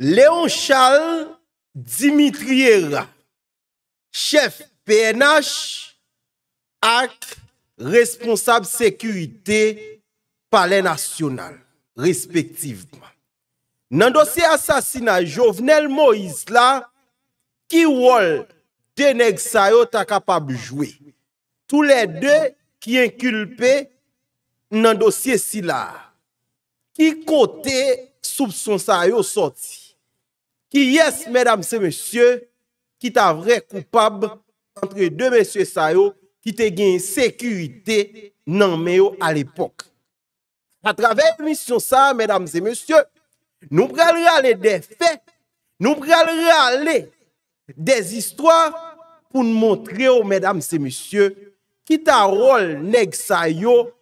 Léon Charles Dimitriera, chef PNH ak responsable sécurité palè national, respektiveman. Nan dosye asasina Jovenel Moïse la, ki wol deneg sayo ta kapab joué. Tou le de ki enkulpe nan dosye si la. Ki kote soupson sayo soti. ki yes, mesdames et messieurs, ki ta vre koupab antre de mesdames et messieurs sa yo ki te gen sekurite nan meyo al epok. A traver misyon sa, mesdames et messieurs, nou pralre ale de fe, nou pralre ale de zistwa pou nou montre ou mesdames et messieurs ki ta rol neg sa yo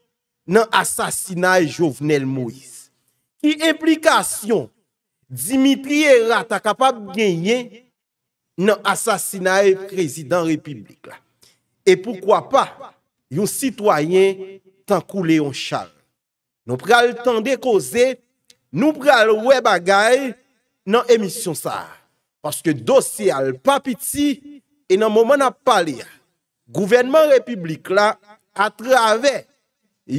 nan asasinaj jovenel Moïse. Ki implikasyon Dimi pli e rata kapap genyen nan asasina e prezident republik la. E poukwa pa, yon sitwayen tan kou leyon chal. Nou pral tan dekoze, nou pral we bagay nan emisyon sa. Paske dosye al papiti, e nan mouman ap pale ya. Gouvenman republik la, atrave,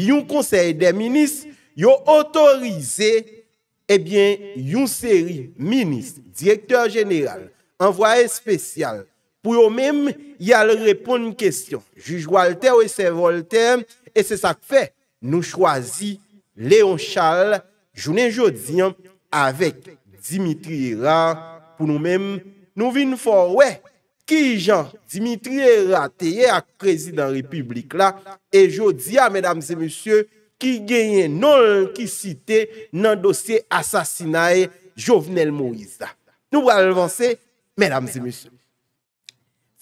yon konsey de minis, yo otorize... Ebyen, eh yon seri, minis, direktor jeneral, anvwae spesyal, pou yon mem, yal repon mwen kestyon. Jouj Walter ou ese Voltaire, e se sak fe, nou chwazi Leon Charles, jounen jodi, avèk Dimitri Ra, pou nou mem, nou vin fò, wè, ki jan, Dimitri Ra, teye ak prezident republik la, e jodi a, mèdames e monsye, ki genyen non ki cite nan dosye asasinae Jovenel Moïse. Nou wè alvanse, mèdames et monsieurs,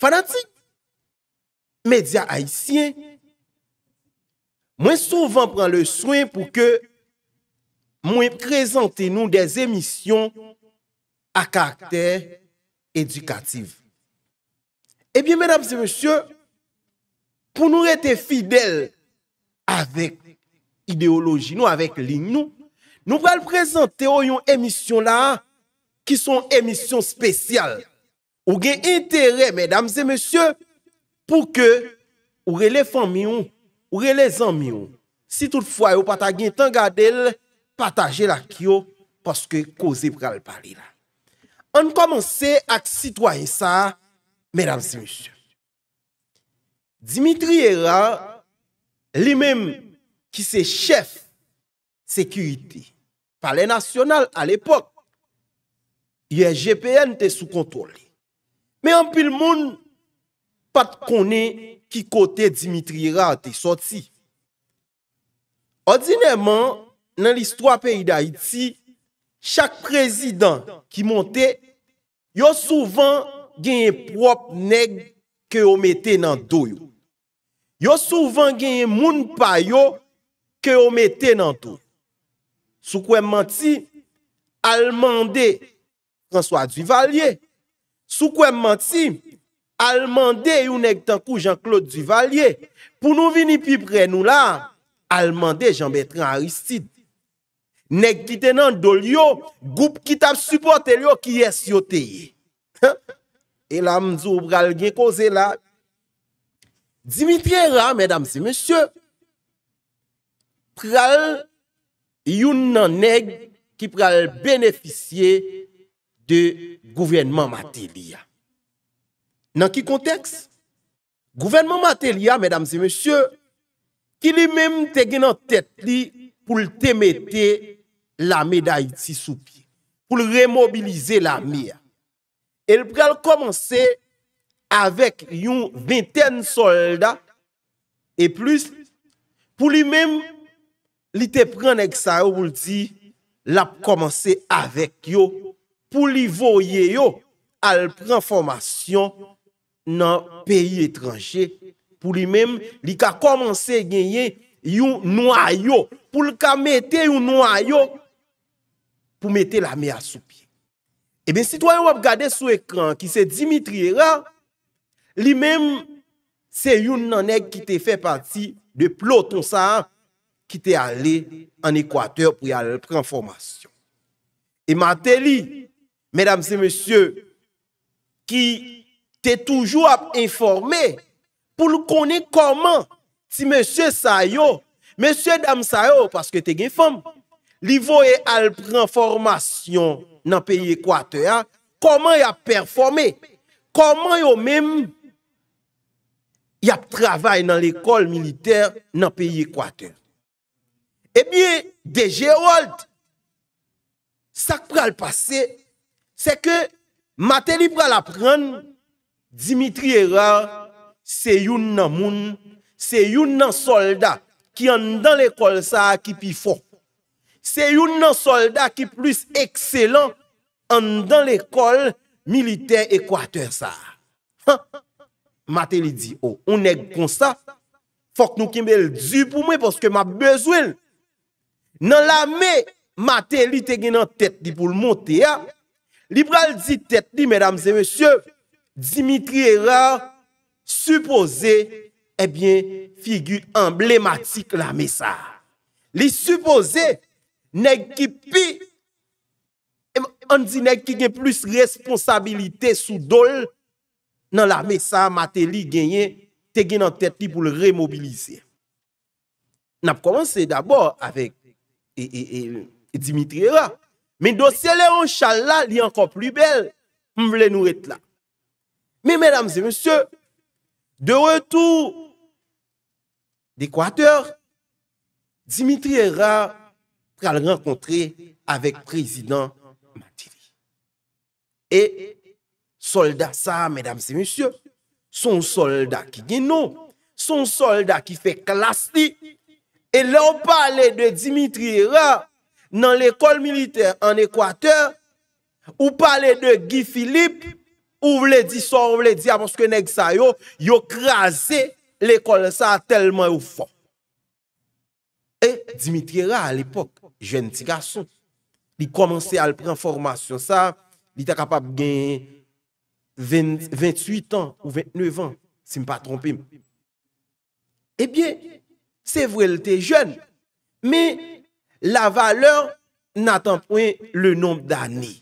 fanatik, mèdia haïsien, mwen souvan pran le souen pou ke mwen prezante nou des emisyon akakter edukatif. Ebyen eh mèdames et monsieurs, pou nou rete fidel avèk Nou avèk lign nou Nou pral prezante ou yon emisyon la Ki son emisyon spesyal Ou gen entere Mèdamse mèsyon Pou ke ou re le fan miyon Ou re le zan miyon Si tout fwa yo pata gen tanga del Pataje lak yo Paske koze pral pali la An komanse ak sitwany sa Mèdamse mèsyon Dimitri era Li mèm ki se chef sekurite. Parle nasyonal al epok, yon GPN te sou kontrole. Me an pil moun pat kone ki kote Dimitri Ra te soti. Ordineman, nan listwa peyida iti, chak prezident ki monte, yo souvan genye prop neg ke omete nan doyo. Yo souvan genye moun payo Ke omete nan tou. Sou kwen manti, Almande, François Duvalier. Sou kwen manti, Almande, yon neg tankou Jean-Claude Duvalier. Pounou vini pi pre nou la, Almande, Jean-Bertrand Aristide. Neg kite nan dolyo, goup kitap supporte lyo ki yes yoteye. E la mzou bral gen koze la. Dimitriera, mesdames et messieurs, pral yon nan neg ki pral beneficye de gouvernement materia. Nan ki konteks? Gouvernement materia, medam se monsye, ki li mem te genan tet li pou l temete la meday ti souki. Pou l remobilize la miya. El pral komanse avek yon vinten soldat e plus pou li mem Li te pren ek sa yo, wou li di, la pou komanse avek yo, pou li voye yo, al pren formasyon nan peyi etranje. Pou li men, li ka komanse genye yon noua yo, pou li ka mette yon noua yo, pou mette la me a sou pie. E ben, si to yo wap gade sou ekran ki se Dimitri Ra, li men, se yon nan ek ki te fe pati de ploton sa an, qui est allé en Équateur pour y aller prendre formation. Et Martelly, mesdames et messieurs, qui t'est toujours informé pour connaître comment si monsieur Sayo, monsieur dame Sayo, parce que es une femme, l'ivoye al prendre formation dans le pays Équateur, hein? comment il a performé, comment il même il a travaillé dans l'école militaire dans le pays Équateur. Ebye, eh de Gerold, sak pral pase, se ke, Mateli pral apren, Dimitri Era, se yon nan moun, se yon nan solda, ki an dan l'ekol sa, ki pi fok. Se yon nan solda, ki plus ekselan, an dan l'ekol, milite ekwater sa. Mateli di, ou oh, neg kon sa, fok nou kimbe l'du pou mwen, poske m ap bezwen l. nan la me matè li te gen nan tèt li pou l'monte ya, li pral di tèt li, mèdames et mèsyè, Dimitri Héra, suppose, ebyen, eh figu emblématique la me sa. Li suppose, neg ki pi, an eh, di neg ki gen plus responsabilité sou dol, nan la me sa, matè li genyen, te gen nan tèt li pou l'remobilize. Nap komanse d'abord avèk, E, e, e, e Dimitri Ra Men dosye leon chal la li ankon plu bel Mwen vle nou et la Men men amse monsye De retou Dekwater Dimitri Ra Pral renkontre Avek prezident Matiri E Soldat sa men amse monsye Son soldat ki geno Son soldat ki fe klas li Son soldat ki fe klas li E lè ou pale de Dimitri Ra nan l'ekol militer an Ekwater, ou pale de Guy Philippe, ou vle di son, ou vle di a monske neg sa yo, yo krasé l'ekol sa telman ou fok. E Dimitri Ra al epok, jen ti gason, di komanse al pren formasyon sa, di ta kapab gen 28 an ou 29 an, si m pa trompim. E eh bie, Se vre lte jen, me la valeur nan tanpwen le nomb dani.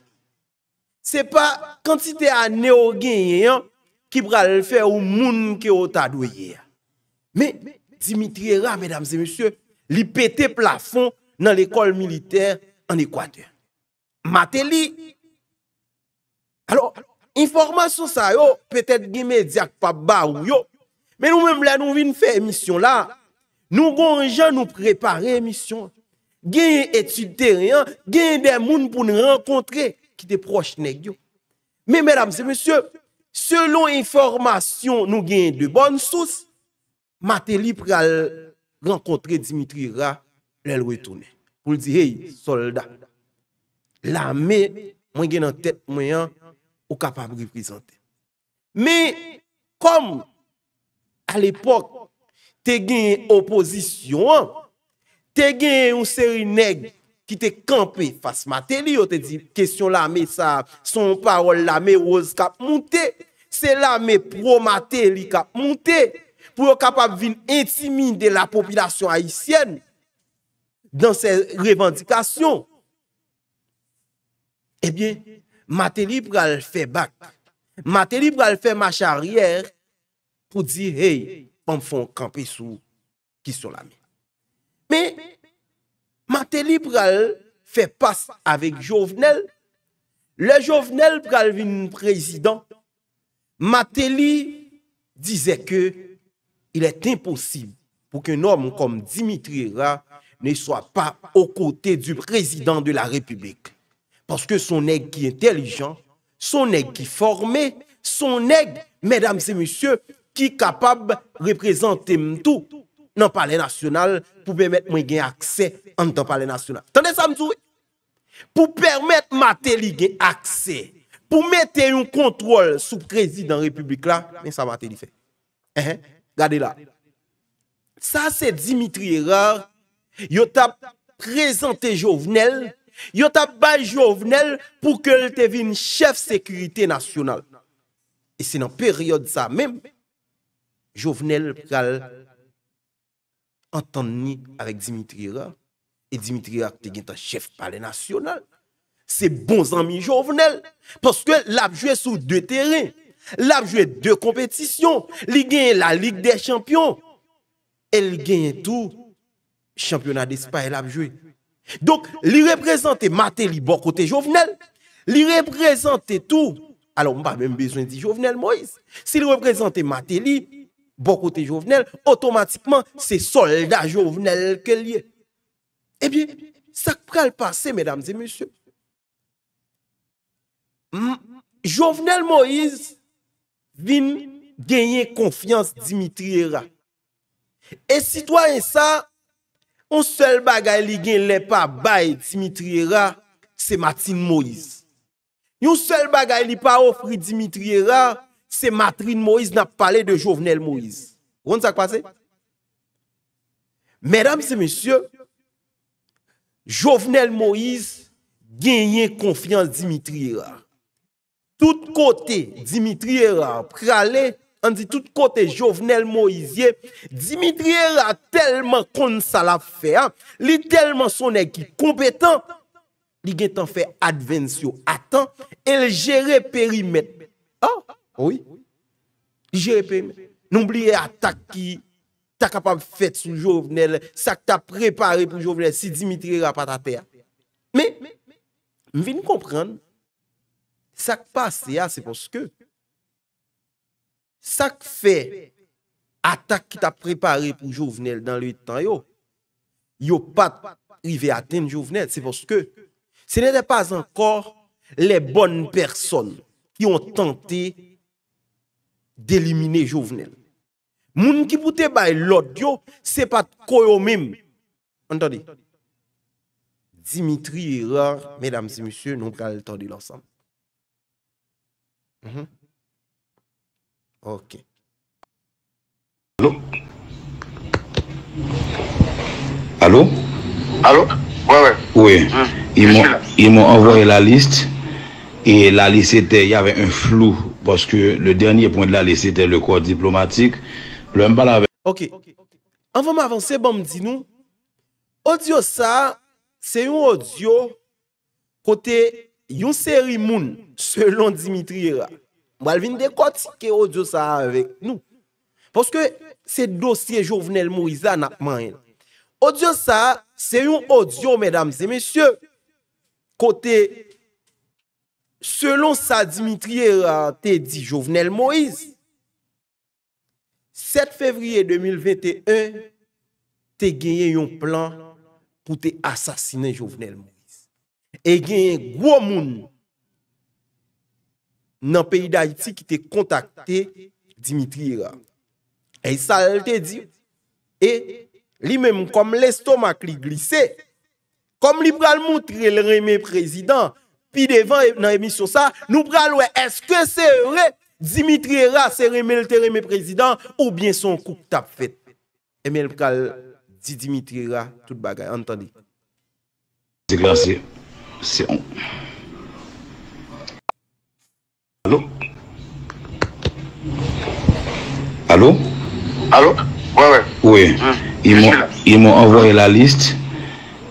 Se pa kantite ane o genye yon ki pral fè ou moun ki o ta dweye ya. Me Dimitriera, medam ze monsye, li pete plafon nan l'ekol militer an ekwadè. Mate li. Alo, informasyon sa yo, petèd gime diak pa ba ou yo, me nou mèm la nou vin fè emisyon la, Nou gonjan nou prepare misyon, genye etute reyan, genye demoun pou nou renkontre, ki te proche negyo. Me, mèdames et mèsyè, selon informasyon nou genye de bon sous, matè li pral renkontre Dimitri Ra, lèl wè toune. Pou l'di, hey, soldat, la mè, mwen genye nan tèt mwen yan, ou kapab repizante. Me, kom, al epok, te gen oposisyon an, te gen un seri neg ki te kampe fasy mater li yo te di, kesyon la me sa son parol la me oz kap moun te, se la me pro mater li kap moun te, pou yo kapap vin intimine de la populasyon Haitienne dan se revendikasyon. Ebyen, eh mater li pou gale fe bak, mater li pou gale fe mach ariyer pou di hey, font font sous qui sont la mi. Mais pral fait pas avec Jovenel, le Jovenel pral vin président. Matéli disait que il est impossible pour qu'un homme comme Dimitri Ra ne soit pas aux côtés du président de la République. Parce que son qui est intelligent, son qui est formé, son aigle, mesdames et messieurs, ki kapab reprezentem tou nan pale nasyonal pou bemet mwen gen aksè an tan pale nasyonal. Tande sa mzou? Pou permet mateli gen aksè, pou meten yon kontrol sou prezid an republik la, men sa mateli fe. Ehe, eh, gade la. Sa se Dimitri Erar, yot ap prezente jovenel, yot ap bay jovenel pou ke l te vin chef sekurite nasyonal. E se nan peryode sa mem, Jouvenel pral Antan ni Arek Dimitri Ra E Dimitri Ra te gen tan chef pale nasyonal Se bon zami Jouvenel Paske la ap jwe sou de teren La ap jwe de kompetisyon Li gen la lig de champion El gen tou Championat de spa El ap jwe Li reprezenté Maté li bo kote Jouvenel Li reprezenté tou Alon mba men bezwen di Jouvenel Moïse Si li reprezenté Maté li Boko te Jovenel, otomatipman se solda Jovenel ke liye. Ebyen, eh sak pral pase, medamze, monsye? Jovenel Moïse vin genye konfians Dimitriera. E sitwa yon sa, yon sel bagay li gen le pa bay Dimitriera, se Matin Moïse. Yon sel bagay li pa ofri Dimitriera... c'est Matrine Moïse n'a parlé de Jovenel Moïse. Vous voyez ça passé? Mesdames et messieurs, Jovenel Moïse gagne confiance Dimitri Tout côté Dimitri a pralé, on dit tout côté Jovenel Moïse, Dimitri a tellement con ça l'a fait, il hein. tellement son équipe compétent, il a fait adventure à temps, il gère périmètre. Oh. Ouye, di jerepe, noumbliye atak ki ta kapab fèt sou jovenel, sa ki ta preparè pou jovenel, si Dimitri rapatate. Me, me veni kompren, sa ki pa se ya, se poske, sa ki fè atak ki ta preparè ah, pou jovenel dan luyet tan yo, yo pat rive aten jovenel, se poske, se nede pa zankor le bonn person ki yon tante Delimine jovenel Moun ki pute bay lodyo Se pat koyo mim Entendi Dimitri Erard Mesdames et messieurs mhm. Ok Ok Allo Allo Allo Ouè Yon moun envoye la list Yon moun envoye la list Parce que le dernier point de la liste était le code diplomatique. Le même balave. Ok. Enfant m'avance, bon m'di nou. Odio sa, c'est un odio cote yon sérimoun selon Dimitri Ra. M'alvin de kotike odio sa avek nou. Parce que c'est dosye jovenel mou izan apman el. Odio sa, c'est yon odio, mesdames et messieurs, cote... Selon sa Dimitri Ra te di Jovenel Moïse, 7 fevriye 2021, te genyen yon plan pou te asasine Jovenel Moïse. E genyen gwo moun nan peyi d'Haïti ki te kontakte Dimitri Ra. E sa el te di, e li menmou kom lestomak li glise, kom liberal moutri el reme prezident, pi devan e- nan emisyon sa, nou pralwe eske se re Dimitri Ra se remel tere me prezidant ou bien son kouk tap fet emel pral di Dimitri Ra tout bagay, antadi se glasye se on alo alo alo, wè wè wè, yon moun envoye la list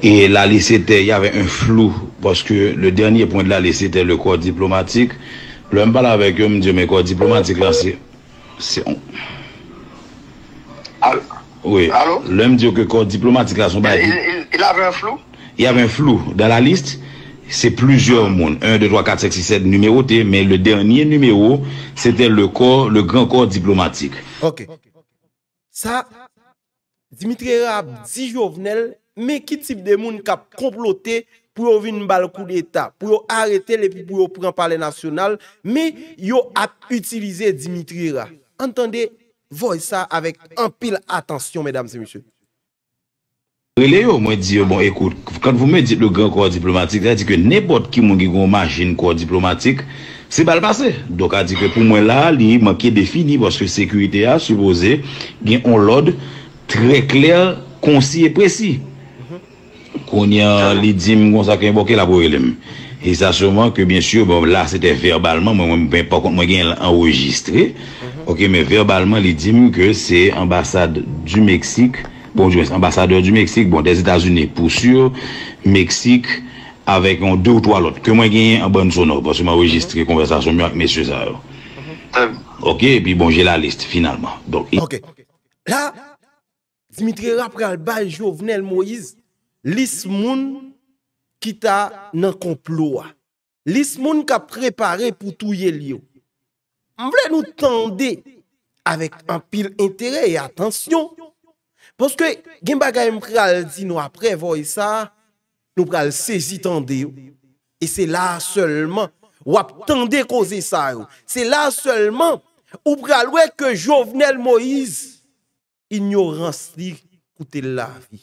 yon moun yon flou Poske le denye pon de la liste tè le kor diplomatik. Le m pala avèk yo m diyo, men kor diplomatik la se... Se on. Oui. Le m diyo ke kor diplomatik la son. Il avè un flou? Il avè un flou. Da la liste, se plujor moun. 1, 2, 3, 4, 5, 6, 7, numéro tè, men le denye numéro sè tè le kor, le gran kor diplomatik. Ok. Sa, Dimitri Rab, di jovnel, men ki tip de moun kap komplote pou yo vin bal kou l'Etat, pou yo arete le, pou yo pran pale nasyonal, mi yo ap utilize Dimitri Ra. Entende, voy sa avek anpil atansyon, medam se miche. Le yo mwen diyo, bon ekout, kan vou mwen diyo le gran kou diplomatik, sa di ke nepot ki mwen gigon majin kou diplomatik, se bal pase. Dok sa di ke pou mwen la, li mwen ki defini, voske sekurite a, suboze, gen on lode tre kler, konsi e presi. kon yon lidim kon sa ken voke la pou elem. E sa souman ke bien sou, bon la se te verbalman, mwen pen pa kont mwen gen enregistre, mm-hmm. ok, men verbalman lidim ke se ambasade du Meksik, bon jwens, ambasadeur du Meksik, bon, de Zeta Zunè, pou sou, Meksik, avèk yon 2 ou 3 lot, ke mwen gen yon abon sonor, pon sou mwen enregistre konversasyon mm-hmm. mwen ak mèsyè sa yo. Mm-hmm. Euh, ok, pi bon jè la liste finalman. Ok, la, Dimitri rap pral, baj, jovnel, moiz, Lis moun kita nan komploua. Lis moun ka prepare pou touye liyo. Mwen vle nou tende avek an pil entere e atensyon. Poske gen bagay mwen pral di nou apre voye sa, nou pral sezi tende yo. E se la selman wap tende koze sa yo. Se la selman ou pral wek jovenel Moïse ignorans li koute la vi.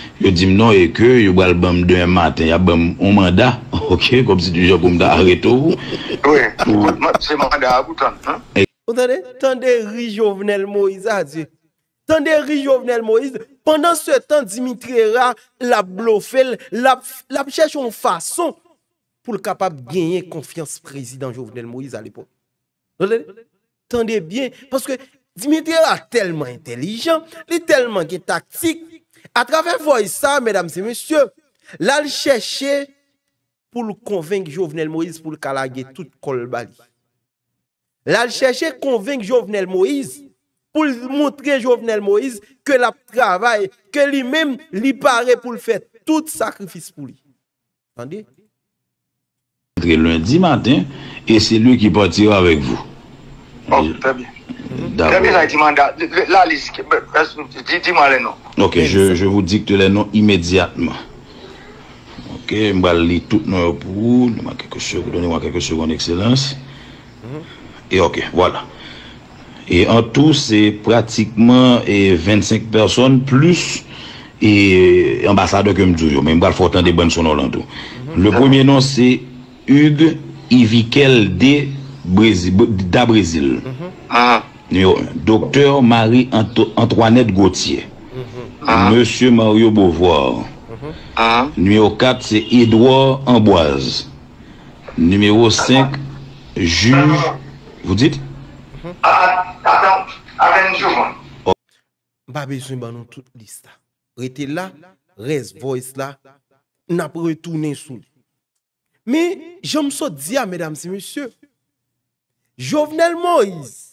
Yo di mnon e ke, yo gwal bèm dèm maten, ya bèm ou manda, ok, kom si di jok ou mda, areto ou. Ouè, ouè, mwen se manda a goutan. Otonè, tande ri Jovenel Moïse a ah, di. Tande ri Jovenel Moïse. Pendan se tan Dimitri Ra, la blofèl, la pchèchon fason pou l kapab genye konfians prezi dan Jovenel Moïse a li pou. Otonè, tande bien, paske Dimitri Ra telman intelijan, li telman ki taktik, À travers voix ça, mesdames et messieurs, là, il cherchait pour le convaincre Jovenel Moïse pour le calaguer tout Là, il cherchait convaincre Jovenel Moïse pour montrer Jovenel Moïse que la travail, que lui-même, lui paraît pour le faire tout sacrifice pour lui. Entendez? Lundi matin, et c'est lui qui partira avec vous. Oh, très bien. Dabe sa iti manda La liske Dima le non Ok, je vou dik te le non imediatman Ok, mbal li tout nan yo pou Doni mwa keke seconde ekselans E ok, wala E an tou se pratikman 25 person plus E ambasade kem djoujou Men mbal fotan de bon son nan lantou Le premye nan se Hug Evikel de Da Brazil Ha ah. ha Dr. Marie Antoinette Gauthier, M. Mario Beauvoir, N. 4, c'est Edouard Amboise, N. 5, juve, Vous dites? Attends, attends, attendez, je oh. vous raconte. Babé, j'ai banné toute liste. Rétez la, reste, voice la, n'apprêtez tout, n'est-ce pas? Mais, j'aime ça dire, mesdames et messieurs, Jovenel Moïse,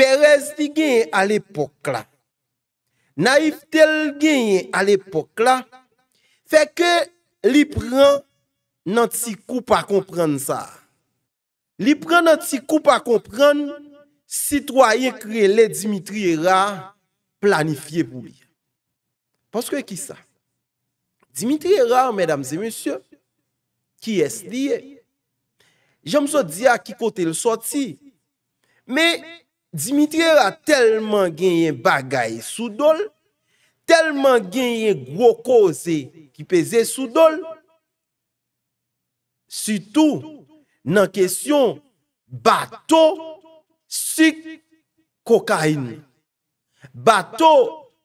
Pérez di genye al epok la. Naif tel genye al epok la. Fè ke li pran nan ti koup a kompran sa. Li pran nan ti koup a kompran, sitwoyen kre le Dimitri Rar planifiye pou li. Panske ki sa? Dimitri Rar, mèdams e mèsyon, ki es diye? Jèm so diya ki kote l so ti. Mè, Dimitriye a telman genyen bagay sou dole, telman genyen gwo koze ki peze sou dole, sitou nan kesyon bato, sik, kokain. Bato,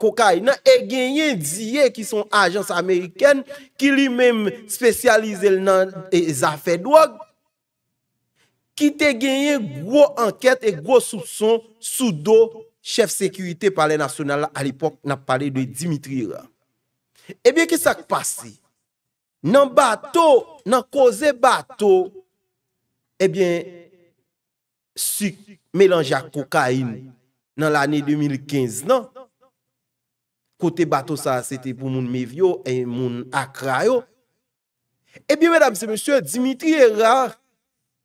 kokain, nan e genyen diye ki son ajans Ameriken, ki li menm spesyalize nan e zafèd wog, ki te genyen gwo anket e gwo sou son, sou do chef sekurite pale nasyonal al epok na pale de Dimitri Ra. Ebyen, ki sak pase? Nan bato, nan koze bato, ebyen, suk melanja kokain nan l'anè 2015 nan, kote bato sa, se te pou moun me vyo, e moun akrayo. Ebyen, eh mèdame se mèsyò, Dimitri Ra,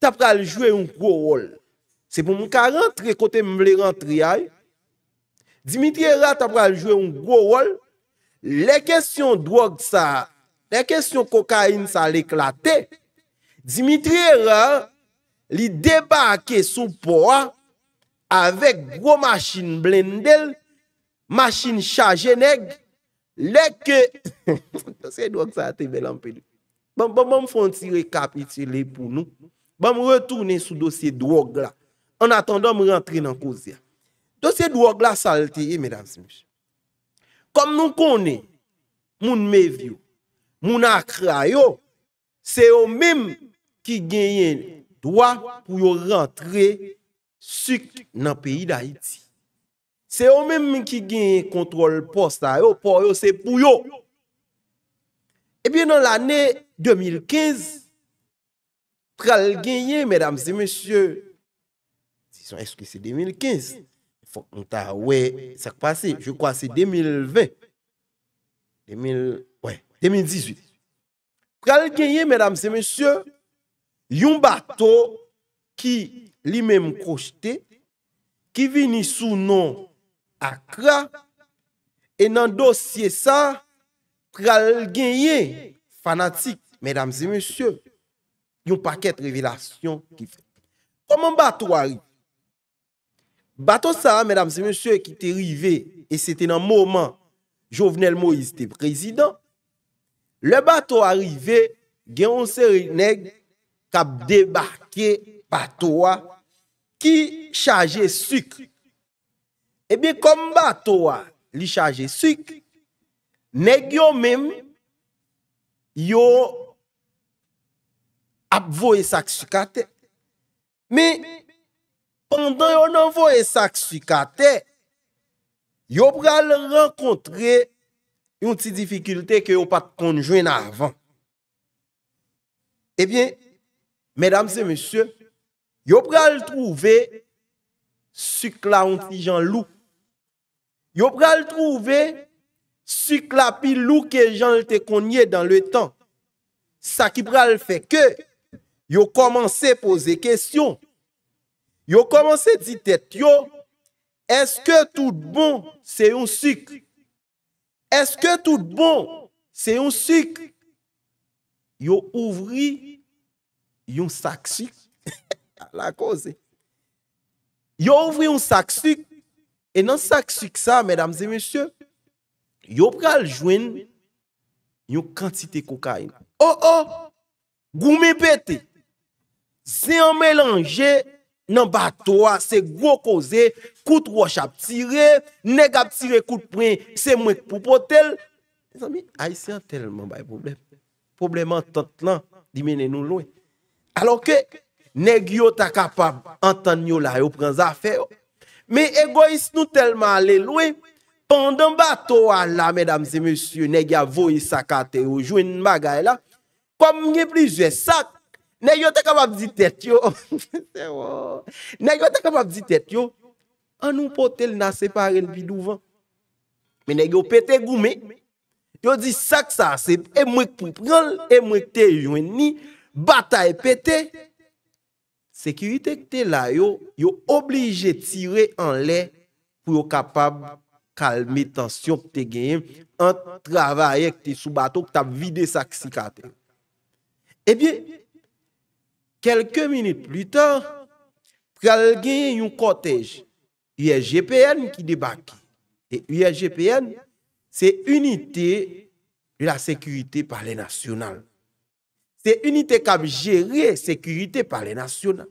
tap pral jwe yon gwo wol. Se pou mwen ka rentre kote mwen mwen rentre yay. Dimitriera tap pral jwe yon gwo wol. Le kestyon drog sa, le kestyon kokain sa l'eklate. Dimitriera li debake sou po a avek gwo masin blendel, masin chaje neg, le ke... Se drog sa te bel anpe di. Bon bon bon fon ti rekapitile pou nou. ba mou retourne sou dosye dwo gla, an atando mou rentre nan kozya. Dosye dwo gla salteye, medan smich. Kom nou konen, moun mevyo, moun akra yo, se yo mèm ki genyen dwa pou yo rentre suk nan peyi da iti. Se yo mèm ki genyen kontrol posta yo, pou yo se pou yo. E bi nan l'anè 2015, se yo mèm ki genyen pral gagner, mesdames et messieurs. Est-ce que c'est 2015? Faut qu'on t'a, ouais, ça passé. Je crois que c'est 2020. 2018. Pral gagner, mesdames et messieurs, un bateau qui lui-même crocheté, qui vini sous nom Accra, et dans le dossier ça, pral gagner fanatique, mesdames et messieurs. Il y un paquet de qui fait. Comment bateau arrive Bateau ça, mesdames et messieurs, qui était arrivé, et c'était dans le moment Jovenel Moïse était président, le bateau arrivé, il y a série qui a débarqué bateau qui chargeait sucre. Eh bien, comme bateau li chargeait sucre, nèg même yo ap voye sak su kate, mi, pandan yo nan voye sak su kate, yo pral renkontre, yon ti difikilte ke yo pat konjwen avan. Ebyen, eh medam se monsye, yo pral trouwe, suk la onti jan lou. Yo pral trouwe, suk la pi lou ke jan lte konye dan le tan. Sa ki pral feke, yo komanse pose kestyon, yo komanse ditet, yo, eske tout bon se yon syk? Eske tout bon se yon syk? Yo ouvri yon saksyk? La kose. Yo ouvri yon saksyk, e nan saksyk sa, yo pral jwen yon kantite kokain. Oh oh, goume bete, Se yon melange, nan ba toa, se gwo koze, kout wosh ap tire, neg ap tire kout pren, se mwenk pou potel. Desan mi, ay se yon telman baye problem. Problem an ton lan, di menen nou loue. Alo ke, neg yon ta kapab, an ton yon la yo pren zafè. Me egois nou telman le loue, pandan ba toa la, medam se monsye, neg ya voyi sa kate ou jwen magay la, kom nye pli zwe sak. Ne yo te kapab zi tèt yo. Ne yo te kapab zi tèt yo. Anou potel na separen pi douvan. Men e yo pète goume. Yo di sak sa sep, e mwèk pou pral, e mwèk te yon ni, bata e pète. Sekirite kte la yo, yo oblije tire an lè pou yo kapab kalme tansyon kte genye an travaye kte sou bato kte ap vide sak si kate. Ebyen, eh Quelques minutes plus tard, il y a un cortège GPN qui débarque. Et GPN, c'est l'unité de la sécurité par les nationales. C'est l'unité qui gère géré la sécurité par les nationales.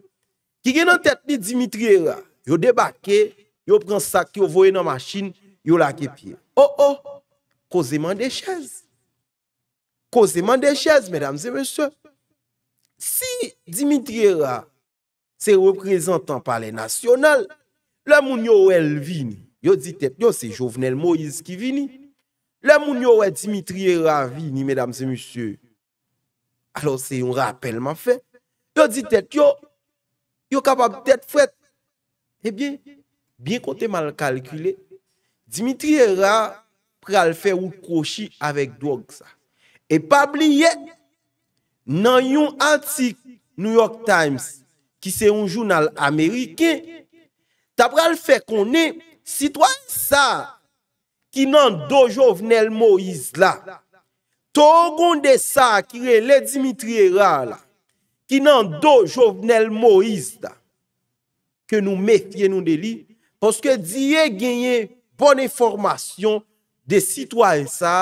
Qui est en tête de Dimitri Era, a débarqué, pris un sac, a volé dans la machine, a laqué pied. Oh oh, causement des chaises. Causement des chaises, mesdames et messieurs. Si Dimitri Ra se reprezentan pa le nasyonal, la moun yo ou el vini, yo ditet, yo se jovenel Moïse ki vini, la moun yo ou Dimitri Ra vini, medam se moussie, alo se yon rappel man fe, yo ditet, yo, yo kapak det fwet, e eh bien, bien kon te mal kalkule, Dimitri Ra pral fe ou kroshi avek drog sa, e pabli yek, nan yon antik New York Times ki se yon joun al Amerike, tabral fe konen sitwans sa ki nan do jovnel Moïse la. Togon de sa ki rele Dimitri Hira la, ki nan do jovnel Moïse la, ke nou mekye nou deli, poske diye genye bonen formasyon de sitwans sa,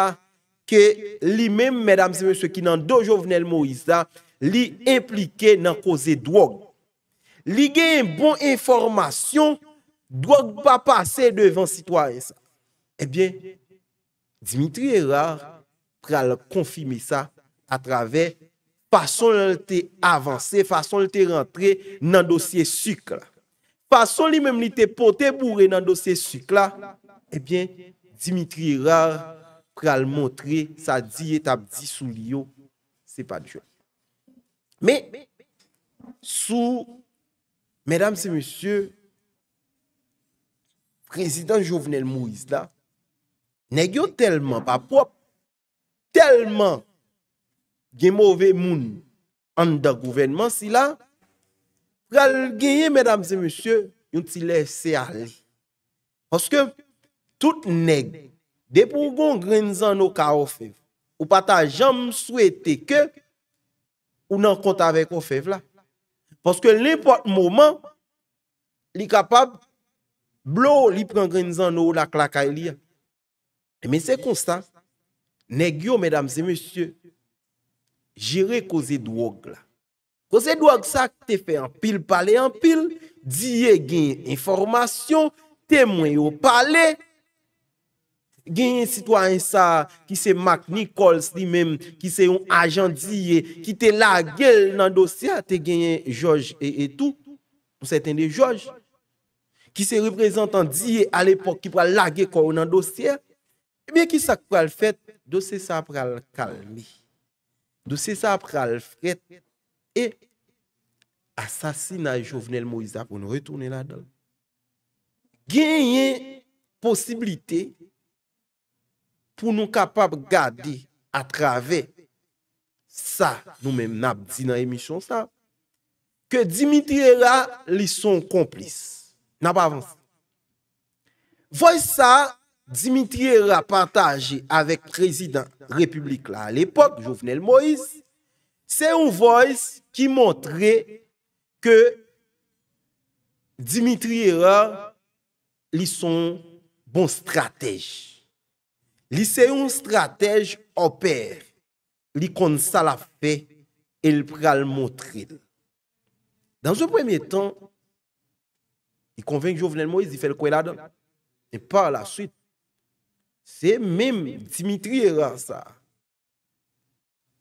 ke li mèm, mèdames et mèms, ki nan do Jovenel Moïsa, li implike nan koze drog. Li gen yon bon informasyon, drog pa pase devan sitwa yon sa. Ebyen, eh Dimitri Erard, pral konfimi sa, a travè, pason lè lè te avanse, pason lè te rentre nan dosye suk la. Pason lè mèm lè te pote bourre nan dosye suk la, ebyen, eh Dimitri Erard, pral montre sa di etabdi sou li yo, se pa di yo. Me, sou, mèdam se mèsyè, prezident Jovenel Moïse la, neg yo telman pa prop, telman, genmove moun, an da gouvenman si la, pral genye mèdam se mèsyè, yon ti lè se a li. Poske, tout neg, De pou bon grenzan nou ka ou fev. Ou pata jom souete ke. Ou nan konta vek ou fev la. Poske l'impote mouman. Li kapab. Blo li pren grenzan nou la klaka li ya. E men se konstan. Negyo medam se monsye. Jire koze dwog la. Koze dwog sa te fe anpil pale anpil. Diye gen informasyon. Temwen yo pale. E. genyen sitwa an sa ki se Mac Nichols li menm, ki se yon ajan diye, ki te lage nan dosye, te genyen Jorge et e tout, ou seten de Jorge, ki se reprezentan diye al epok ki pral lage kon nan dosye, ebyen ki sa pral fet, dosye sa pral kalmi, dosye sa pral fet, e asasina jovenel Moïsa pou nou retounen la dal genyen posibilite pou nou kapap gade atrave sa, nou menm nan ap di nan emisyon sa, ke Dimitriera li son komplis. Nan pa avansi. Voy sa, Dimitriera pataje avek prezident republik la. A l'epok, Jovenel Moïse, se ou voy ki montre ke Dimitriera li son bon stratej. Li se yon stratej opèr, li kon sa la fè, el pral motred. Dan zo premye ton, i konvenk Jovenel Moïse di fèl kwen la dan, e pa la süt, se menm Dimitri Ransa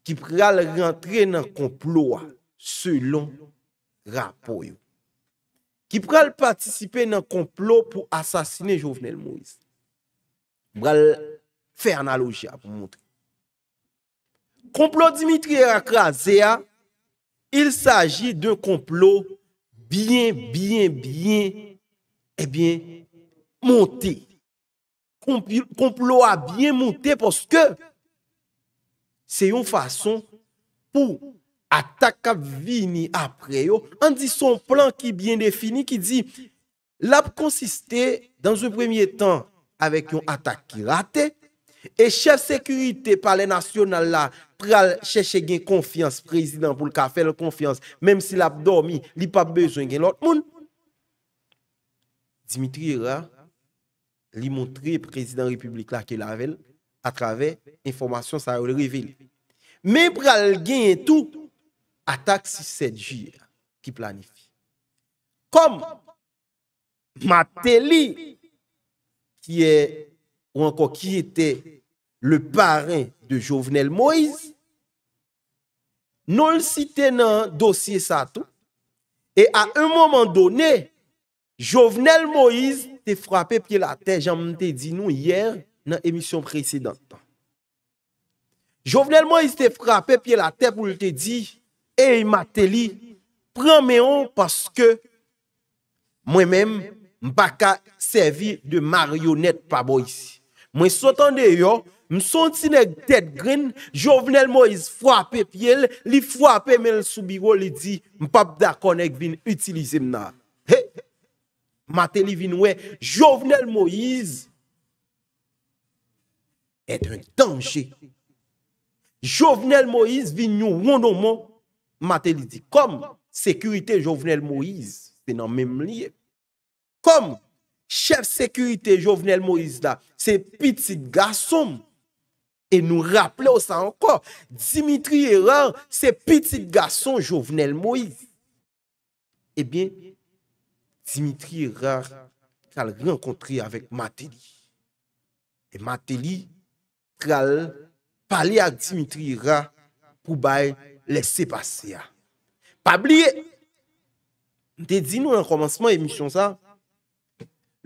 ki pral rentre nan komplot selon rapo yo. Ki pral patisipe nan komplot pou asasine Jovenel Moïse. Bral pral Faire analogie à vous montrer. Complot Dimitri Rakrazea, il s'agit d'un complot bien, bien, bien, eh bien, monté. Complot a bien monté parce que c'est une façon pour attaquer vini après. On dit son plan qui est bien défini, qui dit, l'a consistait dans un premier temps avec une attaque qui raté. E chef sekurite pale nasyonal la pral chèche gen konfians prezident pou lka fèl konfians mèm si l ap dormi li pa bezwen gen l ot moun. Dimitri Rera li montre prezident republik la ke lavel a travè informasyon sa ou l revil. Mèm pral gen tout atak si 7 juyè ki planifi. Kom, Mateli ki e ou anko ki ete le parè de Jovenel Moïse, nou l sitè nan dosye sa tou, e a un mouman donè, Jovenel Moïse te frape pye la te, jan mwen te di nou yèr nan emisyon preisidantan. Jovenel Moïse te frape pye la te pou l te di, e y matè li, pran mè yon paske, mwen mèm mbaka servi de marionet paboy si. Mwen sotan de yon, Mson tinek dead green, Jovenel Moïse fwape pyele, li fwape men soubigo li di, mpap dakonek vin utilize mna. Hey! Mate li vin we, Jovenel Moïse et un tanje. Jovenel Moïse vin nou woun do moun, mate li di, kom, sekurite Jovenel Moïse, se nan mem liye. Kom, chef sekurite Jovenel Moïse la, se piti gasom, E nou rappele ou sa ankon, Dimitri Heran, se petit gason jovenel Moïse. Ebyen, eh Dimitri Heran kal renkontri avèk Mateli. E Mateli kal pale ak Dimitri Heran pou bay lese pase ya. Pabliye, te di nou an komanseman emisyon sa,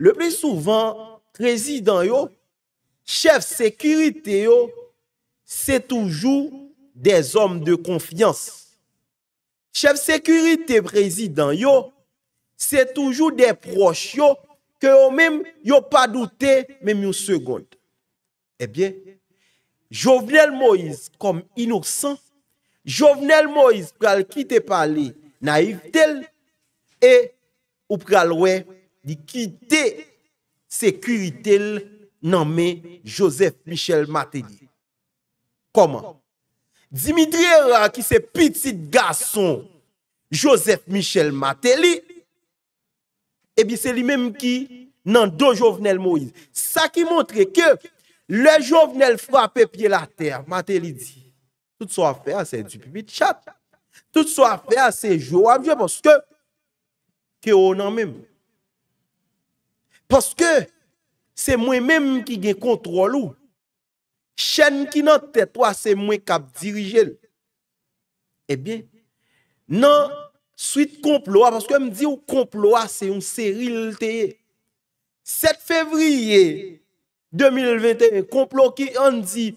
le ple souvan, rezidant yo, Chef sekurite yo, se toujou des om de konfians. Chef sekurite prezident yo, se toujou des proche yo, ke yo mèm yo pa doutè mèm yon segonde. Ebyen, eh Jovenel Moïse kom inoksan, Jovenel Moïse pral kite pale naif tel, e ou pral we di kite sekurite l, nommé Joseph Michel Matéli. Comment Dimitriera qui c'est petit garçon Joseph Michel Matéli, eh bien c'est lui-même qui dans deux Jovenel Moïse. Ça qui montre que le Jovenel frappe pied la terre. Matéli dit, tout soit qu'on fait, ah, c'est du public chat. Tout soit qu'on fait, ah, c'est ses parce que, que on même. Parce que, Se mwen menm ki gen kontrol ou, chen ki nan tetwa se mwen kap dirijel. Ebyen, eh nan suite komploa, paske m di ou komploa se yon seril teye. 7 fevriye 2021, komplo ki an di,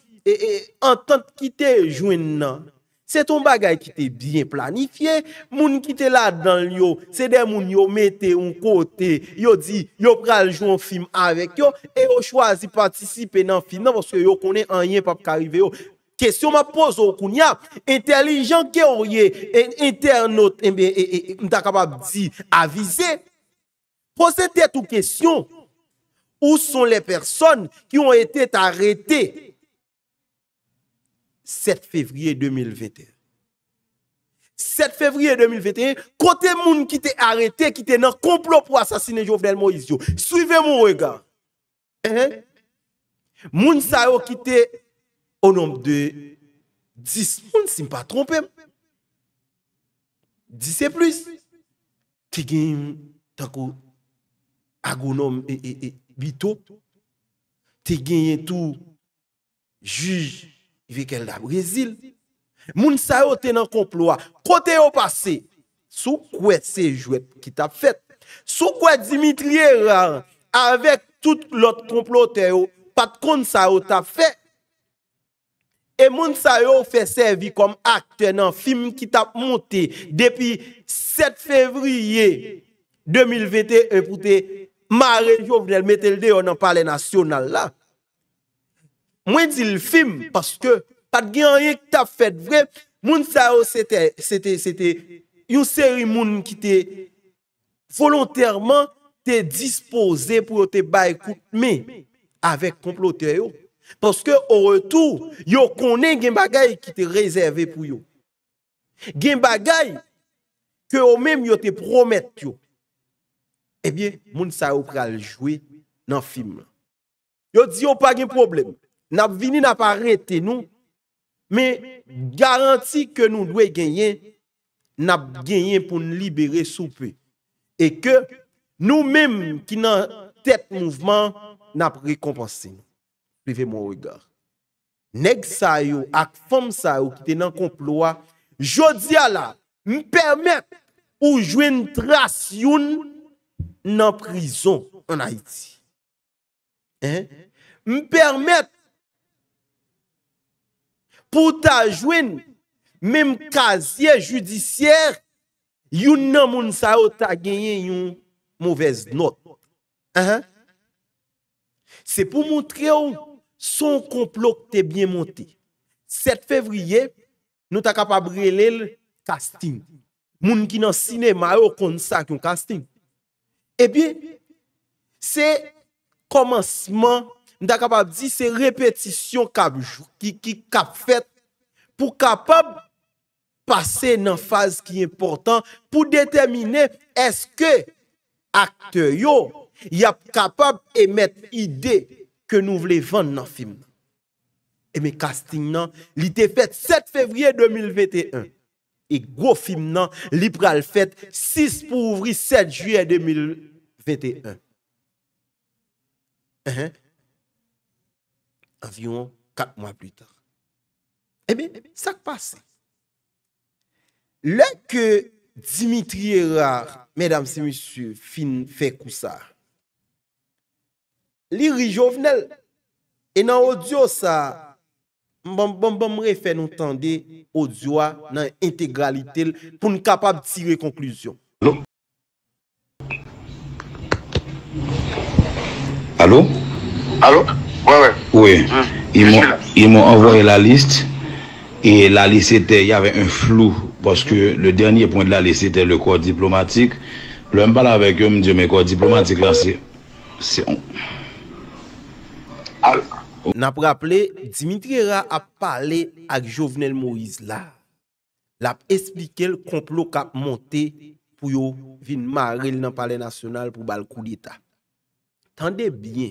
an tent ki te jwen non. nan. C'est ton bagage qui était bien planifié. Moun qui était là dans yo, c'est des moun yo mette un côté, yo dit yo pral jouer un film avec yo et yo choisi participer dans film parce que yo connaît rien pas arriver yo. Question m'a pose au kounya, intelligent que est internaute et eh bien eh, eh, m'ta capable dit aviser. Posez tête ou question, Où sont les personnes qui ont été arrêtées 7 février 2021. 7 février 2021, côté moun qui t'est arrêté, qui t'est dans complot pour assassiner Jovenel Moïse. Suivez mon regard. Hein, hein? Moun sa yo qui au nombre de 10 moun, si pas trompé. 10 et plus. Qui gagné tant agronome et, et, et bito. Te tout juge Vekel la Brezil, moun sa yo tenan komploa, kote yo pase, sou kwe se jwep ki tap fet, sou kwe Dimitriye Ran, avek tout lot komploa te yo, pat kon sa yo tap fet. E moun sa yo fe servi kom akte nan film ki tap monte, depi 7 fevriye 2020, e pote ma renyo vnel metelde yo nan pale nasyonal la. Mwen di l'fim, paske pat gen anye kta fèt vre, mwen sa yo sète, sète, sète, yon sèri moun ki te, folontèrman te dispose pou yo te bay koutme avèk komplote yo. Paske o retou, yo konen gen bagay ki te rezève pou yo. Gen bagay ke o mèm yo te promet yo. Ebyen, mwen sa yo praljwe nan film. Yo di yo pa gen problem. N ap vini n ap arete nou. Me garanti ke nou dwe genyen n ap genyen pou n libere soupe. E ke nou mem ki nan tet mouvman n ap rekompansi nou. Pe ve mwen ou igar. Neg sa yo ak fom sa yo ki te nan komploa, jodi ala m permet ou jwen trasyoun nan prizon an Haiti. M permet pou ta jwen mèm kaziè judisyèr, yon nan moun sa yo ta genyen yon mouvez not. Se pou moun tre yon son konplok te bie montè. 7 fevriye, nou ta kapabri lèl kastin. Moun ki nan sinè ma yo kon sa yon kastin. E eh bi, se komanseman Nda kapap di se repetisyon kabjou. Ki kap fet pou kapap pase nan faz ki important. Pou detemine eske akte yo. Yap kapap emet ide ke nou vle vande nan film nan. Eme casting nan li te fet 7 fevriye 2021. E go film nan li pral fet 6 pou ouvri 7 juye 2021. Eheh. avyon kak mwa pli tan. Ebe, sak pa sa. Le ke Dimitri Erard, medam se misyu, fin fe kousa, li rijovnel, e nan odyo sa, mbom bom bom bon, mre fe nou tende odyo a nan integralite pou nou kapab tire konklusyon. Alo? Alo? Alo? Oui, oui, je suis là. Ils m'ont envoyé la liste et la liste était, il y avait un flou parce que le dernier point de la liste était le code diplomatique. Je me parle avec eux, je me dis, mais le code diplomatique, c'est on. N'a prapeler, Dimitri Ra a parlé avec Jovenel Moïse là. L'a expliqué le complot qu'a monté pour y ouvrir une marée dans le palais national pour balcou l'État. Tendez bien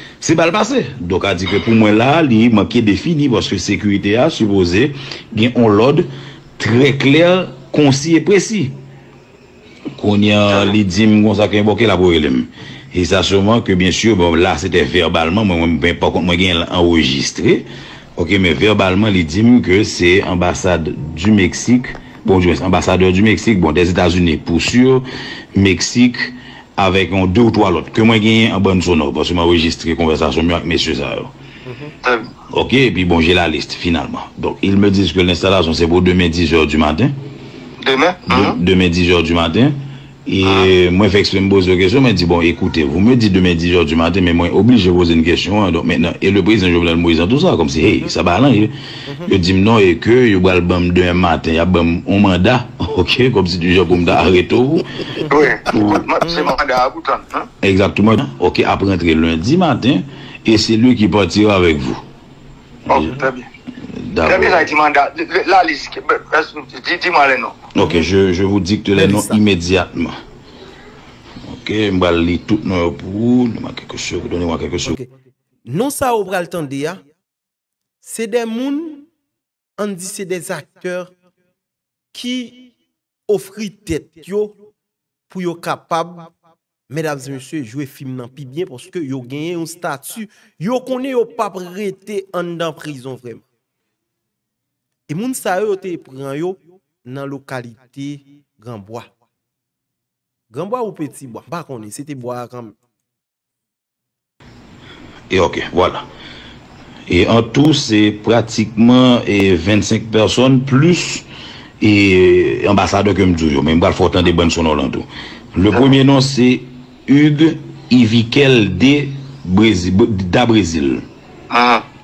Se bal pase. Dok a di ke pou mwen la, li mwen ki defini vòske sekurite a, supose, gen on lode tre kler konsi e presi. Konya li di mwen kon sa ke invoke la pou elem. E sa souman ke bien sou, bon la se te verbalman, mwen gen enregistre, ok, men verbalman li di mwen ke se ambasade du Meksik, bon, ambasadeur du Meksik, bon, de Zeta Zune, pou sur Meksik, avèk an 2 ou 3 lot ke mwen genyen an bon sonor pò se mwen registre konversasyon mwen ak mèsyè sa yo ok, pi bon jè la liste finalman, donk, il mè diz ke l'installasyon se pou 2 mè 10 jòr du mantè 2 mè? 2 mè 10 jòr du mantè E mwen fèk se mbozè kèsyon, mwen di bon, ekoutè, voun mwen di demè di jòd du matè, mwen mwen oblijè vòzè n kèsyon, et le brise nan jòd vòzè l mouizan tout sa, kom se hey, sa balan, yo di mnon, et kè, yo gwal bèm dèm matè, ya bèm, on manda, ok, kom se di jòd koum da, arreto vou. Oui, mwen se manda a boutan, nan? Eksatouman, ok, ap rentre l lundi matè, et se lè ki patira avèk vou. Ok, oh, ta bie. Ok, je vous dis que tu l'es non immédiatement. Ok, mbali tout nou yopou, mba keke sou, mba keke sou. Non sa obral tende ya, se den moun an di se des akteur ki ofri tet yo pou yo kapab medab zemse jouye film nan pi bien poske yo genye yon statu, yo konye yo pap rete an dan prizon vremen. E moun sa yo te pran yo nan lokalite Granbois. Granbois ou Petitbois, ba koni, se te boi a Granbois. E ok, wala. E an tou se pratikman 25 e, person plus e ambasade kem djoujo, men mbal fortan de bon sonol an tou. Le ah. premye nan se Hug Evikel de Dabrezil. Ha! Ah,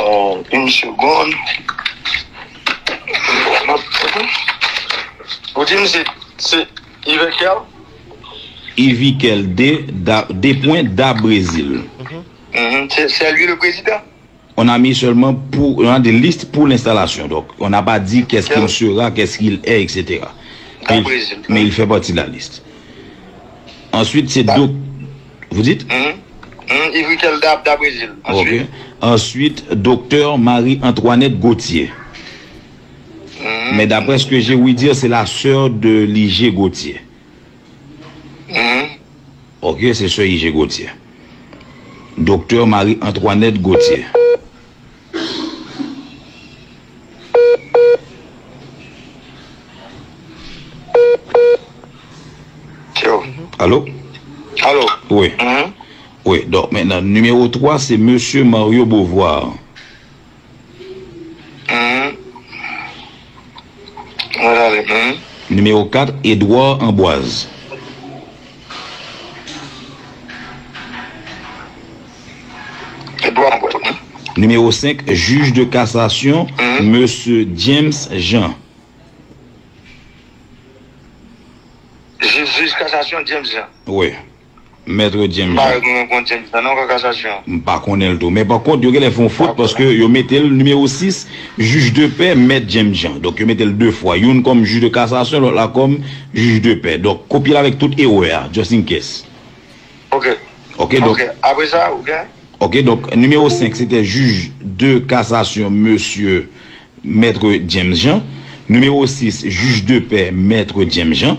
Oh, M. Ghosn. O di mse, se, i ve kel? I ve kel de, de point da Brazil. Se, se a lui le président? On a mi seulement pou, yon a de list pou l'installation, dok. On a pa di keske M. Ra, keske il e, etc. Da Brazil. Men, il fe pati la list. Ensuite, se, dok, vous dit? M. Mm-hmm. Ghosn. Hmm, if we tell that, that was it. Ok, ensuite, Dr. Marie Antoinette Gauthier. Hmm. Mais d'après ce que j'ai ouï dire, c'est la sœur de l'Igé Gauthier. Hmm. Ok, c'est sœur Igé Gauthier. Dr. Marie Antoinette Gauthier. Hmm. Hello. Hello. Hello. Oui. Hmm. Oui, donc maintenant, numéro 3, c'est monsieur Mario Beauvoir. Hum, voilà les mains. Numéro 4, Edouard Amboise. Edouard Amboise, oui. Numéro 5, juge de cassation, monsieur James Jean. Juge de cassation, James Jean. Oui. Oui. Maître James. Pas bah, euh, connaître bah, le tout. Mais par contre, ils font faute bah, parce que vous mettent le numéro 6, juge de paix, Maître James Jean. Donc, ils mettent le deux fois. Une comme juge de cassation, l'autre comme juge de paix. Donc, copier avec tout erreur, hein, just in case. Ok. Ok, donc. Après ça, ok. Ok, donc, numéro 5, c'était juge de cassation, monsieur Maître James Jean. Numéro 6, juge de paix, Maître James Jean.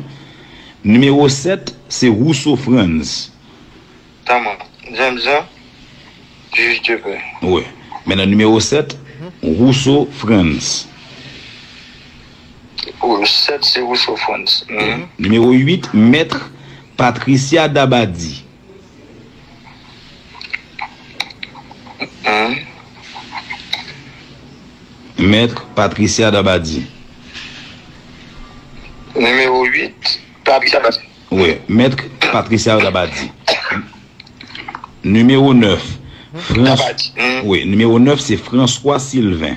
Numéro 7, c'est Rousseau Franz. Zem zan, jivitye pe. Mwen nan numero 7, Rousseau Friends. Rousseau Friends. Mm. Numero 8, Mètre Patricia Dabadie. Mètre mm. Patricia Dabadie. Numero 8, Mètre Patricia Dabadie. Numéro 9. Mmh. Hein? Oui, numéro 9, c'est François Sylvain.